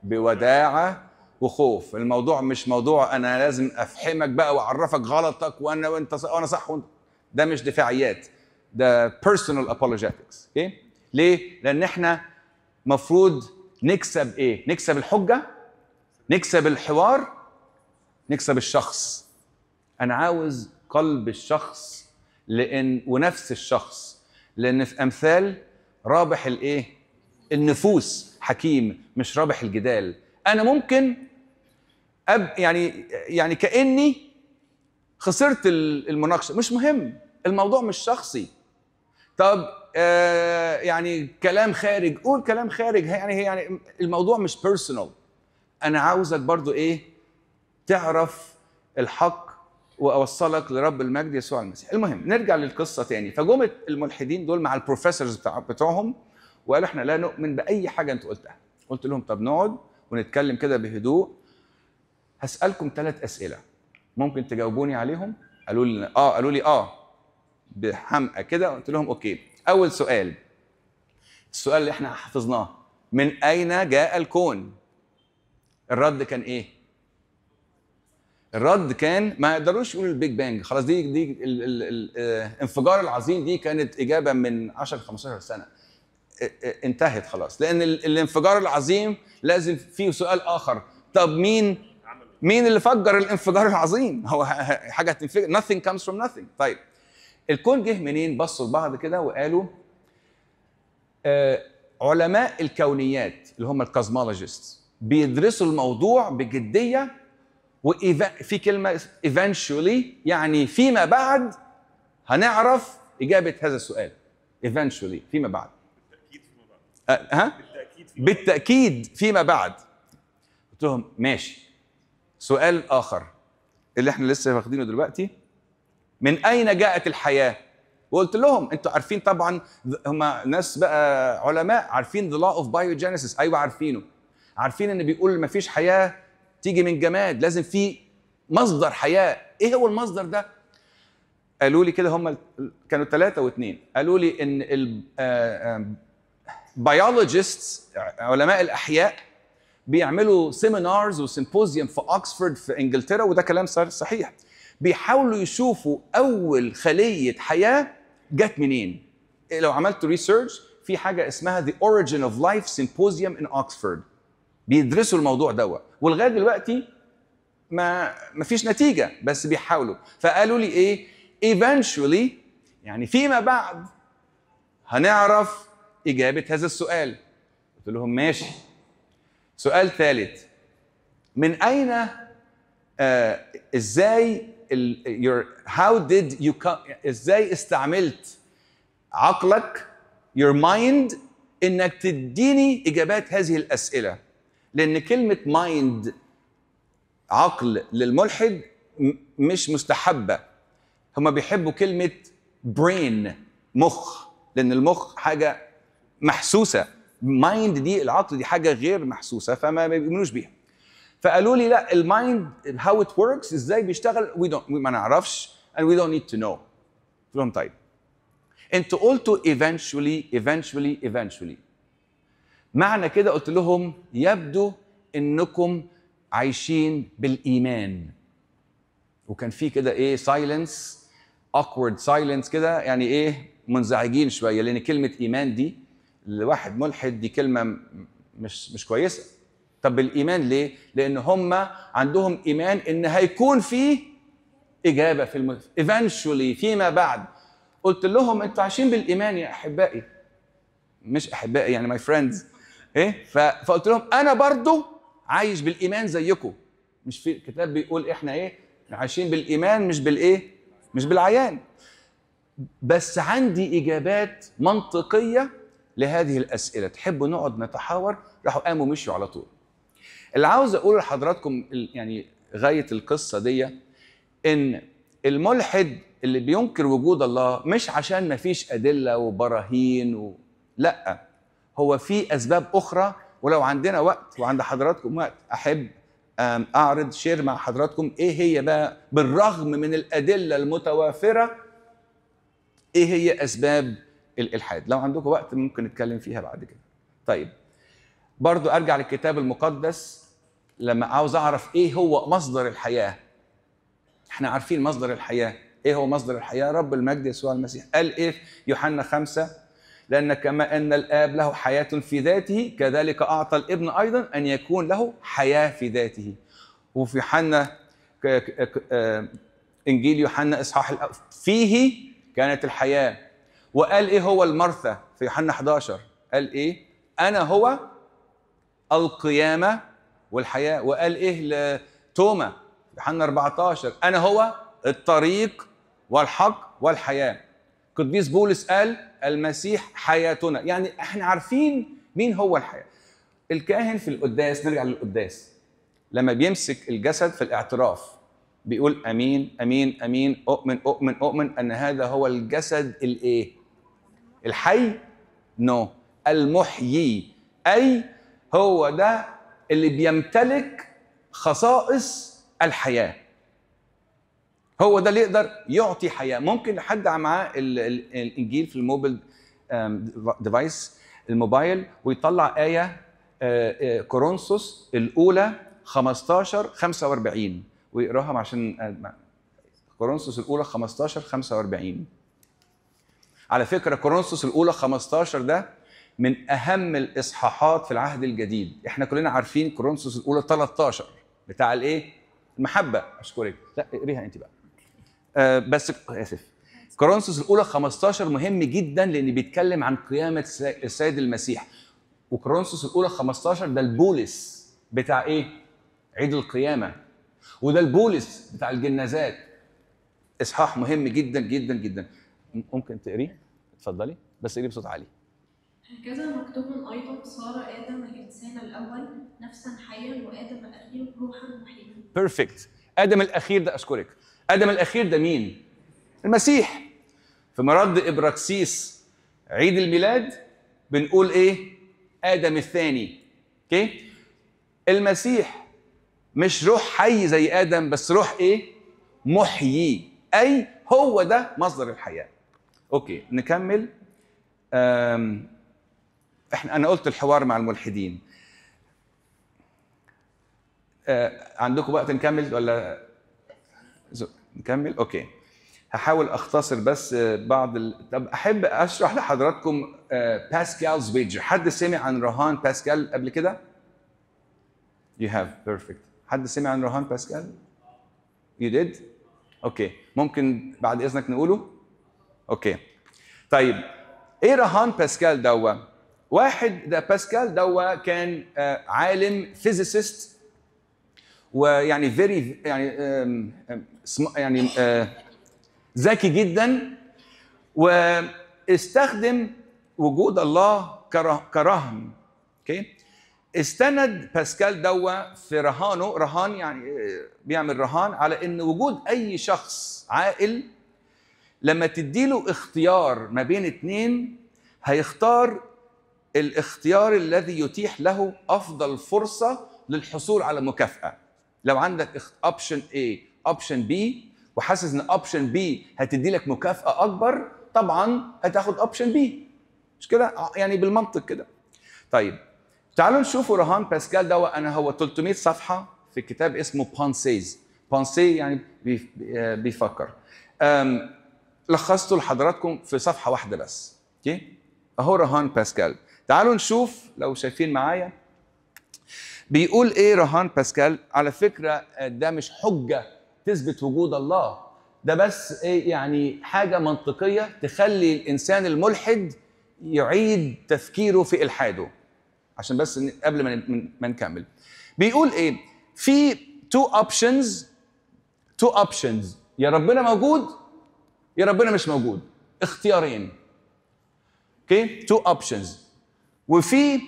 بوداعه وخوف الموضوع مش موضوع انا لازم افحمك بقى واعرفك غلطك وانا وانت وانا صح وانت ده مش دفاعيات ده بيرسونال apologetics اوكي ليه لان احنا مفروض نكسب ايه نكسب الحجه نكسب الحوار نكسب الشخص انا عاوز قلب الشخص لان ونفس الشخص لان في امثال رابح الايه النفوس حكيم مش رابح الجدال انا ممكن أب يعني يعني كاني خسرت المناقشه مش مهم الموضوع مش شخصي طب آه يعني كلام خارج قول كلام خارج يعني يعني الموضوع مش بيرسونال انا عاوزك برضو ايه تعرف الحق واوصلك لرب المجد يسوع المسيح المهم نرجع للقصه تاني فجمت الملحدين دول مع البروفيسورز بتاع بتوعهم وقالوا احنا لا نؤمن باي حاجه انت قلتها قلت لهم طب نقعد ونتكلم كده بهدوء هسالكم ثلاث اسئله ممكن تجاوبوني عليهم قالوا لي اه قالوا لي اه بحمقه كده قلت لهم اوكي اول سؤال السؤال اللي احنا حفظناه من اين جاء الكون الرد كان ايه الرد كان ما يقدروش يقولوا البيج بانج خلاص دي دي الانفجار آه، العظيم دي كانت اجابه من 10 15 سنه آه، آه، انتهت خلاص لان الانفجار العظيم لازم فيه سؤال اخر طب مين مين اللي فجر الانفجار العظيم هو حاجه هتنفجر nothing comes from nothing طيب الكون جه منين بصوا لبعض كده وقالوا آه علماء الكونيات اللي هم الكازمولوجيست بيدرسوا الموضوع بجديه وفي كلمه eventually يعني فيما بعد هنعرف اجابه هذا السؤال eventually فيما بعد بالتاكيد فيما بعد أه، ها بالتاكيد فيما, بالتأكيد فيما بعد قلت لهم ماشي سؤال اخر اللي احنا لسه واخدينه دلوقتي من اين جاءت الحياه وقلت لهم انتوا عارفين طبعا هم ناس بقى علماء عارفين ذا لا اوف بايوجينيسيس ايوه عارفينه عارفين ان بيقول ما فيش حياه تيجي من جماد لازم في مصدر حياه ايه هو المصدر ده قالوا لي كده هم كانوا ثلاثه واثنين قالوا لي ان البيولوجيست آه، آه، علماء الاحياء بيعملوا سيمينارز وسيمبوزيوم في اوكسفورد في انجلترا وده كلام صار صحيح بيحاولوا يشوفوا اول خليه حياه جت منين لو عملت ريسيرش في حاجه اسمها The Origin of Life Symposium in Oxford بيدرسوا الموضوع دوت ولغايه دلوقتي ما ما فيش نتيجه بس بيحاولوا فقالوا لي ايه eventually يعني فيما بعد هنعرف اجابه هذا السؤال قلت لهم ماشي سؤال ثالث من اين آه ازاي your how did you come ازاي استعملت عقلك your mind انك تديني اجابات هذه الاسئله لان كلمه مايند عقل للملحد مش مستحبه هما بيحبوا كلمه برين مخ لان المخ حاجه محسوسه مايند دي العقل دي حاجه غير محسوسه فما بيؤمنوش بيها فقالوا لي لا المايند هاو ات وركس ازاي بيشتغل وي دونت ما نعرفش اند وي دونت نيد تو نو قلت لهم طيب انتوا قلتوا eventually eventually eventually معنى كده قلت لهم يبدو انكم عايشين بالايمان وكان في كده ايه سايلنس awkward سايلنس كده يعني ايه منزعجين شويه لان كلمه ايمان دي لواحد ملحد دي كلمه مش مش كويسه طب الايمان ليه لان هم عندهم ايمان ان هيكون في اجابه في الم... eventually فيما بعد قلت لهم انتوا عايشين بالايمان يا احبائي مش احبائي يعني ماي فريندز ايه فقلت لهم انا برضو عايش بالايمان زيكم مش في الكتاب بيقول احنا ايه عايشين بالايمان مش بالايه مش بالعيان بس عندي اجابات منطقيه لهذه الاسئله تحبوا نقعد نتحاور راحوا قاموا مشوا على طول اللي عاوز اقوله لحضراتكم يعني غايه القصه دي ان الملحد اللي بينكر وجود الله مش عشان مفيش ادله وبراهين و... لا هو في اسباب اخرى ولو عندنا وقت وعند حضراتكم وقت احب اعرض شير مع حضراتكم ايه هي بقى بالرغم من الادله المتوافره ايه هي اسباب الالحاد لو عندكم وقت ممكن نتكلم فيها بعد كده طيب برضو ارجع للكتاب المقدس لما عاوز اعرف ايه هو مصدر الحياه احنا عارفين مصدر الحياه ايه هو مصدر الحياه رب المجد يسوع المسيح قال ايه يوحنا 5 لأن كما أن الآب له حياة في ذاته كذلك أعطى الابن أيضا أن يكون له حياة في ذاته وفي حنة آه، إنجيل يوحنا إصحاح فيه كانت الحياة وقال إيه هو المرثى في يوحنا 11 قال إيه أنا هو القيامة والحياة وقال إيه لتوما يوحنا 14 أنا هو الطريق والحق والحياة قديس بولس قال المسيح حياتنا يعني احنا عارفين مين هو الحياه الكاهن في القداس نرجع للقداس لما بيمسك الجسد في الاعتراف بيقول امين امين امين اؤمن اؤمن اؤمن ان هذا هو الجسد الايه الحي نو no. المحيي اي هو ده اللي بيمتلك خصائص الحياه هو ده اللي يقدر يعطي حياه ممكن حد معاه الانجيل في الموبل ديفايس الموبايل ويطلع ايه آه، آه، كورنثوس الاولى 15 45 ويقراها عشان آه، كورنثوس الاولى 15 45 على فكره كورنثوس الاولى 15 ده من اهم الاصحاحات في العهد الجديد احنا كلنا عارفين كورنثوس الاولى 13 بتاع الايه المحبه اشكرك لا اقريها انت بقى آه، بس اسف كورنثوس الاولى 15 مهم جدا لان بيتكلم عن قيامه السيد المسيح وكورنثوس الاولى 15 ده البولس بتاع ايه عيد القيامه وده البولس بتاع الجنازات اصحاح مهم جدا جدا جدا ممكن تقريه اتفضلي بس اقريه بصوت عالي هكذا مكتوب ايضا صار ادم الانسان الاول نفسا حيا وادم الاخير روحا وحيدا بيرفكت ادم الاخير ده اشكرك ادم الاخير ده مين المسيح في مرض ابراكسيس عيد الميلاد بنقول ايه ادم الثاني اوكي المسيح مش روح حي زي ادم بس روح ايه محيي اي هو ده مصدر الحياه اوكي نكمل احنا انا قلت الحوار مع الملحدين آه، عندكم وقت نكمل ولا نكمل اوكي هحاول اختصر بس آه، بعض ال... طب احب اشرح لحضراتكم آه، باسكال زويجر حد سمع عن رهان باسكال قبل كده يو هاف بيرفكت حد سمع عن رهان باسكال يو ديد اوكي ممكن بعد اذنك نقوله اوكي طيب ايه رهان باسكال دوا واحد ده باسكال دوا كان آه، عالم فيزيست ويعني فيري يعني يعني آه، ذكي جدا واستخدم وجود الله كرهن اوكي استند باسكال دوا في رهانه رهان يعني آه، بيعمل رهان على ان وجود اي شخص عاقل لما تديله اختيار ما بين اثنين هيختار الاختيار الذي يتيح له افضل فرصه للحصول على مكافاه لو عندك اوبشن اي اوبشن بي وحاسس ان اوبشن بي هتدي لك مكافاه اكبر طبعا هتاخد اوبشن بي مش كده آه، يعني بالمنطق كده طيب تعالوا نشوفوا رهان باسكال ده انا هو 300 صفحه في كتاب اسمه بانسيز بانسي يعني آه، بيفكر لخصته لحضراتكم في صفحه واحده بس اوكي اهو رهان باسكال تعالوا نشوف لو شايفين معايا بيقول ايه رهان باسكال على فكره ده مش حجه تثبت وجود الله ده بس ايه يعني حاجه منطقيه تخلي الانسان الملحد يعيد تفكيره في الحاده عشان بس قبل ما ما نكمل بيقول ايه في تو اوبشنز تو اوبشنز يا ربنا موجود يا ربنا مش موجود اختيارين اوكي تو اوبشنز وفي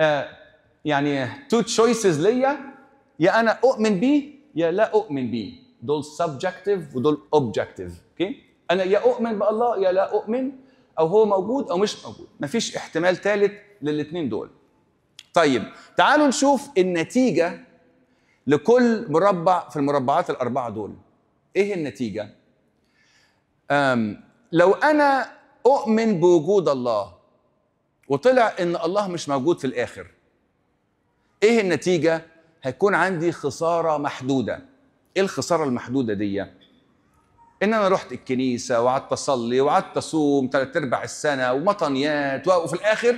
آه، يعني تو تشويسز ليا يا انا اؤمن بيه يا لا اؤمن بيه دول سبجكتيف ودول اوبجكتيف اوكي انا يا اؤمن بالله يا لا اؤمن او هو موجود او مش موجود مفيش احتمال ثالث للاثنين دول طيب تعالوا نشوف النتيجه لكل مربع في المربعات الاربعه دول ايه النتيجه أم لو انا اؤمن بوجود الله وطلع ان الله مش موجود في الاخر ايه النتيجه هيكون عندي خساره محدوده ايه الخساره المحدوده دي ان انا رحت الكنيسه وقعدت اصلي وقعدت اصوم ثلاث ارباع السنه ومطنيات وفي الاخر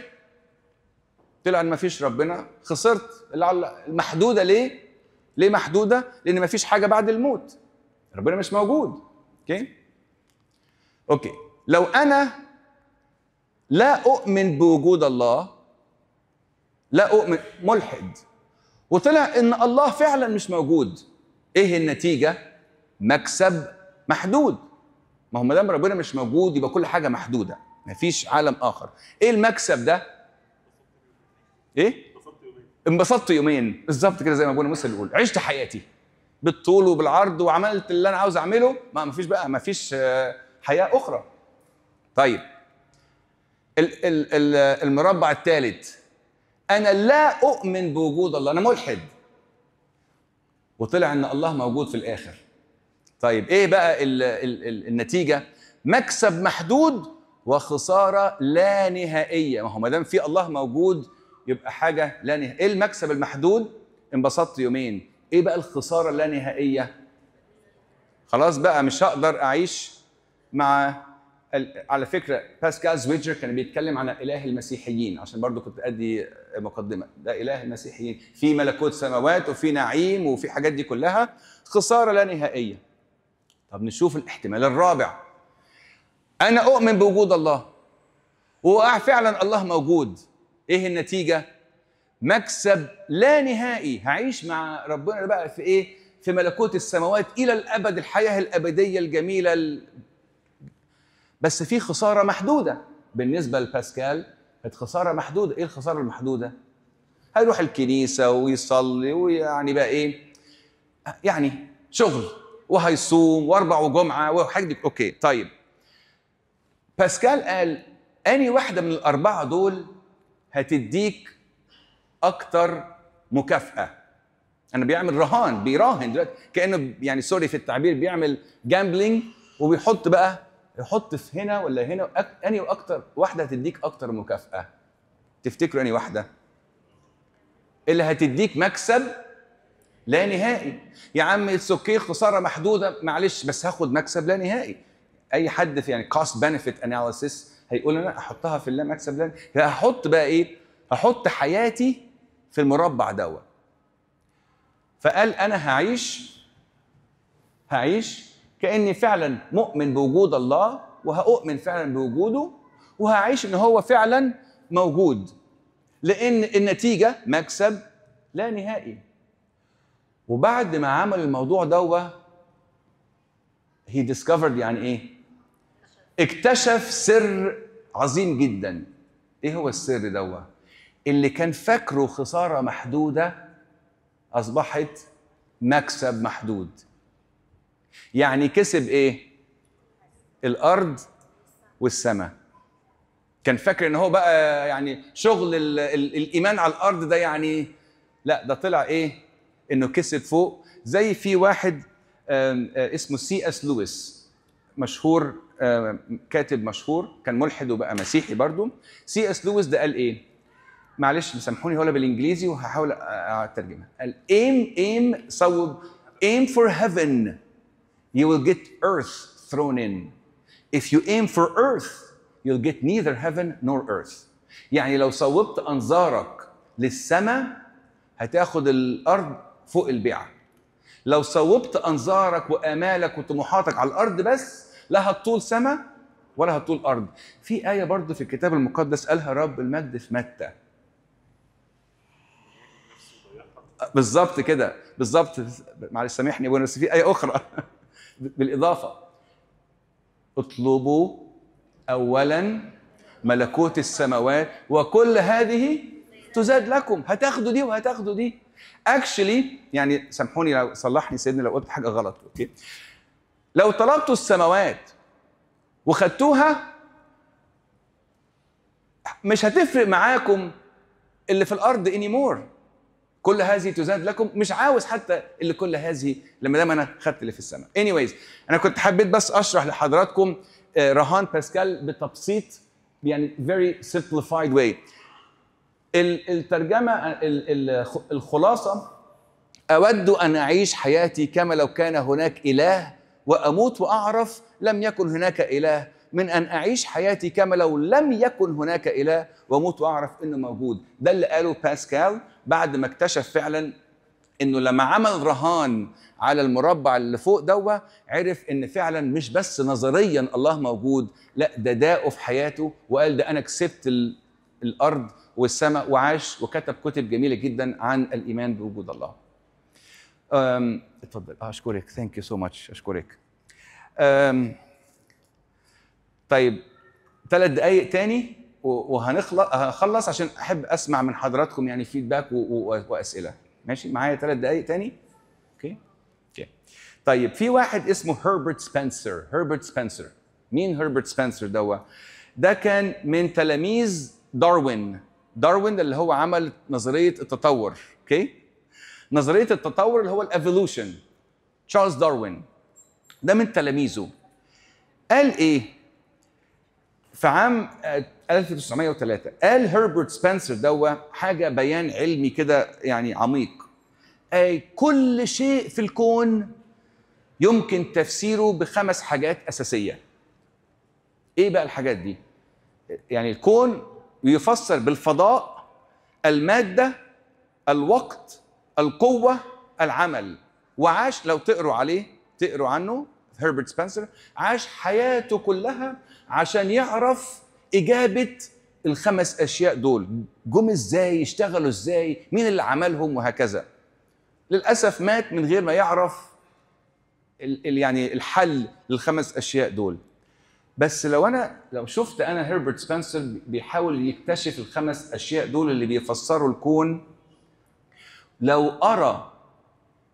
طلع ان مفيش ربنا خسرت محدوده ليه ليه محدوده لان مفيش حاجه بعد الموت ربنا مش موجود اوكي اوكي لو انا لا اؤمن بوجود الله لا أؤمن ملحد وطلع إن الله فعلا مش موجود إيه النتيجة؟ مكسب محدود ما هو ما دام ربنا مش موجود يبقى كل حاجة محدودة ما فيش عالم آخر إيه المكسب ده؟ إيه؟ انبسطت يومين بالظبط كده زي ما ابونا موسى بيقول عشت حياتي بالطول وبالعرض وعملت اللي انا عاوز اعمله ما مفيش بقى مفيش آه، حياه اخرى طيب المربع الثالث انا لا اؤمن بوجود الله انا ملحد وطلع ان الله موجود في الاخر طيب ايه بقى الـ الـ الـ النتيجه مكسب محدود وخساره لا نهائيه ما هو ما دام في الله موجود يبقى حاجه لا نهائيه ايه المكسب المحدود انبسطت يومين ايه بقى الخساره اللا نهائيه خلاص بقى مش هقدر اعيش مع على فكره باسكال زويجر كان بيتكلم عن اله المسيحيين عشان برضو كنت ادي مقدمه ده اله المسيحيين في ملكوت سماوات وفي نعيم وفي حاجات دي كلها خساره لا نهائيه طب نشوف الاحتمال الرابع انا اؤمن بوجود الله وفعلا الله موجود ايه النتيجه مكسب لا نهائي هعيش مع ربنا بقى في ايه في ملكوت السماوات الى الابد الحياه الابديه الجميله بس في خساره محدوده بالنسبه لباسكال كانت خساره محدوده ايه الخساره المحدوده هيروح الكنيسه ويصلي ويعني بقى ايه يعني شغل وهيصوم واربع وجمعه وحج اوكي طيب باسكال قال اني واحده من الاربعه دول هتديك اكتر مكافاه انا بيعمل رهان بيراهن دلوقتي كانه يعني سوري في التعبير بيعمل جامبلينج وبيحط بقى يحط في هنا ولا هنا انهي اكتر واحده هتديك اكتر مكافاه تفتكروا انهي واحده اللي هتديك مكسب لا نهائي يا عم اتس اوكي خساره محدوده معلش بس هاخد مكسب لا نهائي اي حد في يعني كوست بنفيت اناليسيس هيقول انا احطها في اللا مكسب لا نهائي هحط بقى ايه احط حياتي في المربع دوت فقال انا هعيش هعيش كاني فعلا مؤمن بوجود الله وهؤمن فعلا بوجوده وهعيش ان هو فعلا موجود لان النتيجه مكسب لا نهائي وبعد ما عمل الموضوع دوت هي ديسكفرد يعني ايه اكتشف سر عظيم جدا ايه هو السر دوت اللي كان فاكره خساره محدوده اصبحت مكسب محدود يعني كسب ايه الارض والسماء كان فاكر ان هو بقى يعني شغل الـ الـ الايمان على الارض ده يعني لا ده طلع ايه انه كسب فوق زي في واحد آه، اسمه سي اس لويس مشهور كاتب مشهور كان ملحد وبقى مسيحي برضه سي اس لويس ده قال ايه معلش سامحوني هقولها بالانجليزي وهحاول اترجمها قال ايم ايم صوب ايم فور هيفن you will get earth thrown in. If you aim for earth, you'll get neither heaven nor earth. يعني لو صوبت أنظارك للسماء هتاخد الأرض فوق البيعة. لو صوبت أنظارك وآمالك وطموحاتك على الأرض بس لا هتطول سماء ولا هتطول أرض. في آية برضه في الكتاب المقدس قالها رب المجد في متى. بالظبط كده بالظبط معلش سامحني بس في آية أخرى بالاضافه اطلبوا اولا ملكوت السماوات وكل هذه تزاد لكم هتاخدوا دي وهتاخدوا دي اكشلي يعني سامحوني لو صلحني سيدنا لو قلت حاجه غلط اوكي لو طلبتوا السماوات وخدتوها مش هتفرق معاكم اللي في الارض اني مور كل هذه تزاد لكم مش عاوز حتى اللي كل هذه لما دام انا خدت اللي في السماء anyways انا كنت حبيت بس اشرح لحضراتكم آه، رهان باسكال بتبسيط يعني very simplified way الترجمه الخلاصه اود ان اعيش حياتي كما لو كان هناك اله واموت واعرف لم يكن هناك اله من ان اعيش حياتي كما لو لم يكن هناك اله واموت واعرف انه موجود ده اللي قاله باسكال بعد ما اكتشف فعلا انه لما عمل رهان على المربع اللي فوق دوا عرف ان فعلا مش بس نظريا الله موجود لا ده داؤه في حياته وقال ده انا كسبت الارض والسماء وعاش وكتب كتب جميله جدا عن الايمان بوجود الله اتفضل آه، اشكرك ثانك يو سو ماتش اشكرك طيب ثلاث دقائق تاني وهنخلص عشان احب اسمع من حضراتكم يعني فيدباك واسئله ماشي معايا ثلاث دقائق تاني اوكي اوكي طيب في واحد اسمه هربرت سبنسر هربرت سبنسر مين هربرت سبنسر دوا ده كان من تلاميذ داروين داروين اللي هو عمل نظريه التطور اوكي نظريه التطور اللي هو الايفولوشن تشارلز داروين ده من تلاميذه قال ايه في عام 1903 آه، قال هربرت سبنسر دوا حاجه بيان علمي كده يعني عميق قال كل شيء في الكون يمكن تفسيره بخمس حاجات اساسيه ايه بقى الحاجات دي يعني الكون يفسر بالفضاء الماده الوقت القوه العمل وعاش لو تقروا عليه تقروا عنه هربرت سبنسر عاش حياته كلها عشان يعرف اجابه الخمس اشياء دول جم ازاي اشتغلوا ازاي مين اللي عملهم وهكذا للاسف مات من غير ما يعرف الـ يعني الحل للخمس اشياء دول بس لو انا لو شفت انا هربرت سبنسر بيحاول يكتشف الخمس اشياء دول اللي بيفسروا الكون لو ارى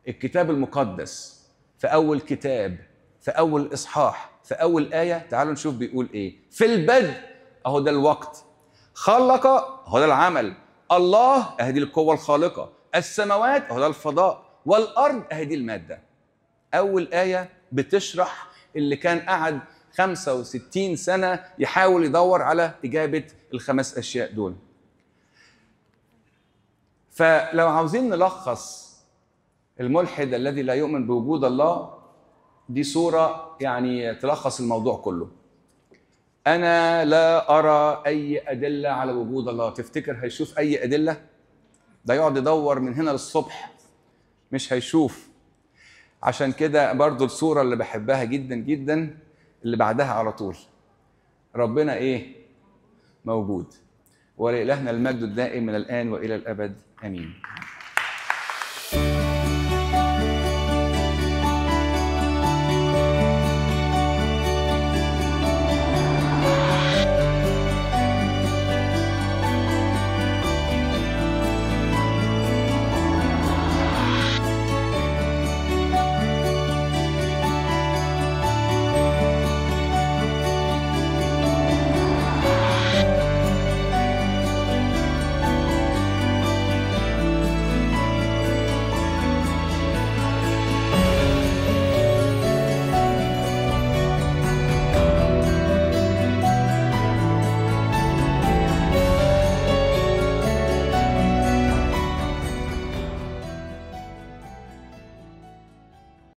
الكتاب المقدس في اول كتاب في اول اصحاح في اول ايه تعالوا نشوف بيقول ايه في البدء اهو ده الوقت خلق هو ده العمل الله اهدي القوه الخالقه السماوات اهو ده الفضاء والارض اهدي الماده اول ايه بتشرح اللي كان قعد 65 سنه يحاول يدور على اجابه الخمس اشياء دول فلو عاوزين نلخص الملحد الذي لا يؤمن بوجود الله دي صوره يعني تلخص الموضوع كله انا لا ارى اي ادله على وجود الله تفتكر هيشوف اي ادله ده يقعد يدور من هنا للصبح مش هيشوف عشان كده برضو الصوره اللي بحبها جدا جدا اللي بعدها على طول ربنا ايه موجود ولإلهنا المجد الدائم من الآن وإلى الأبد آمين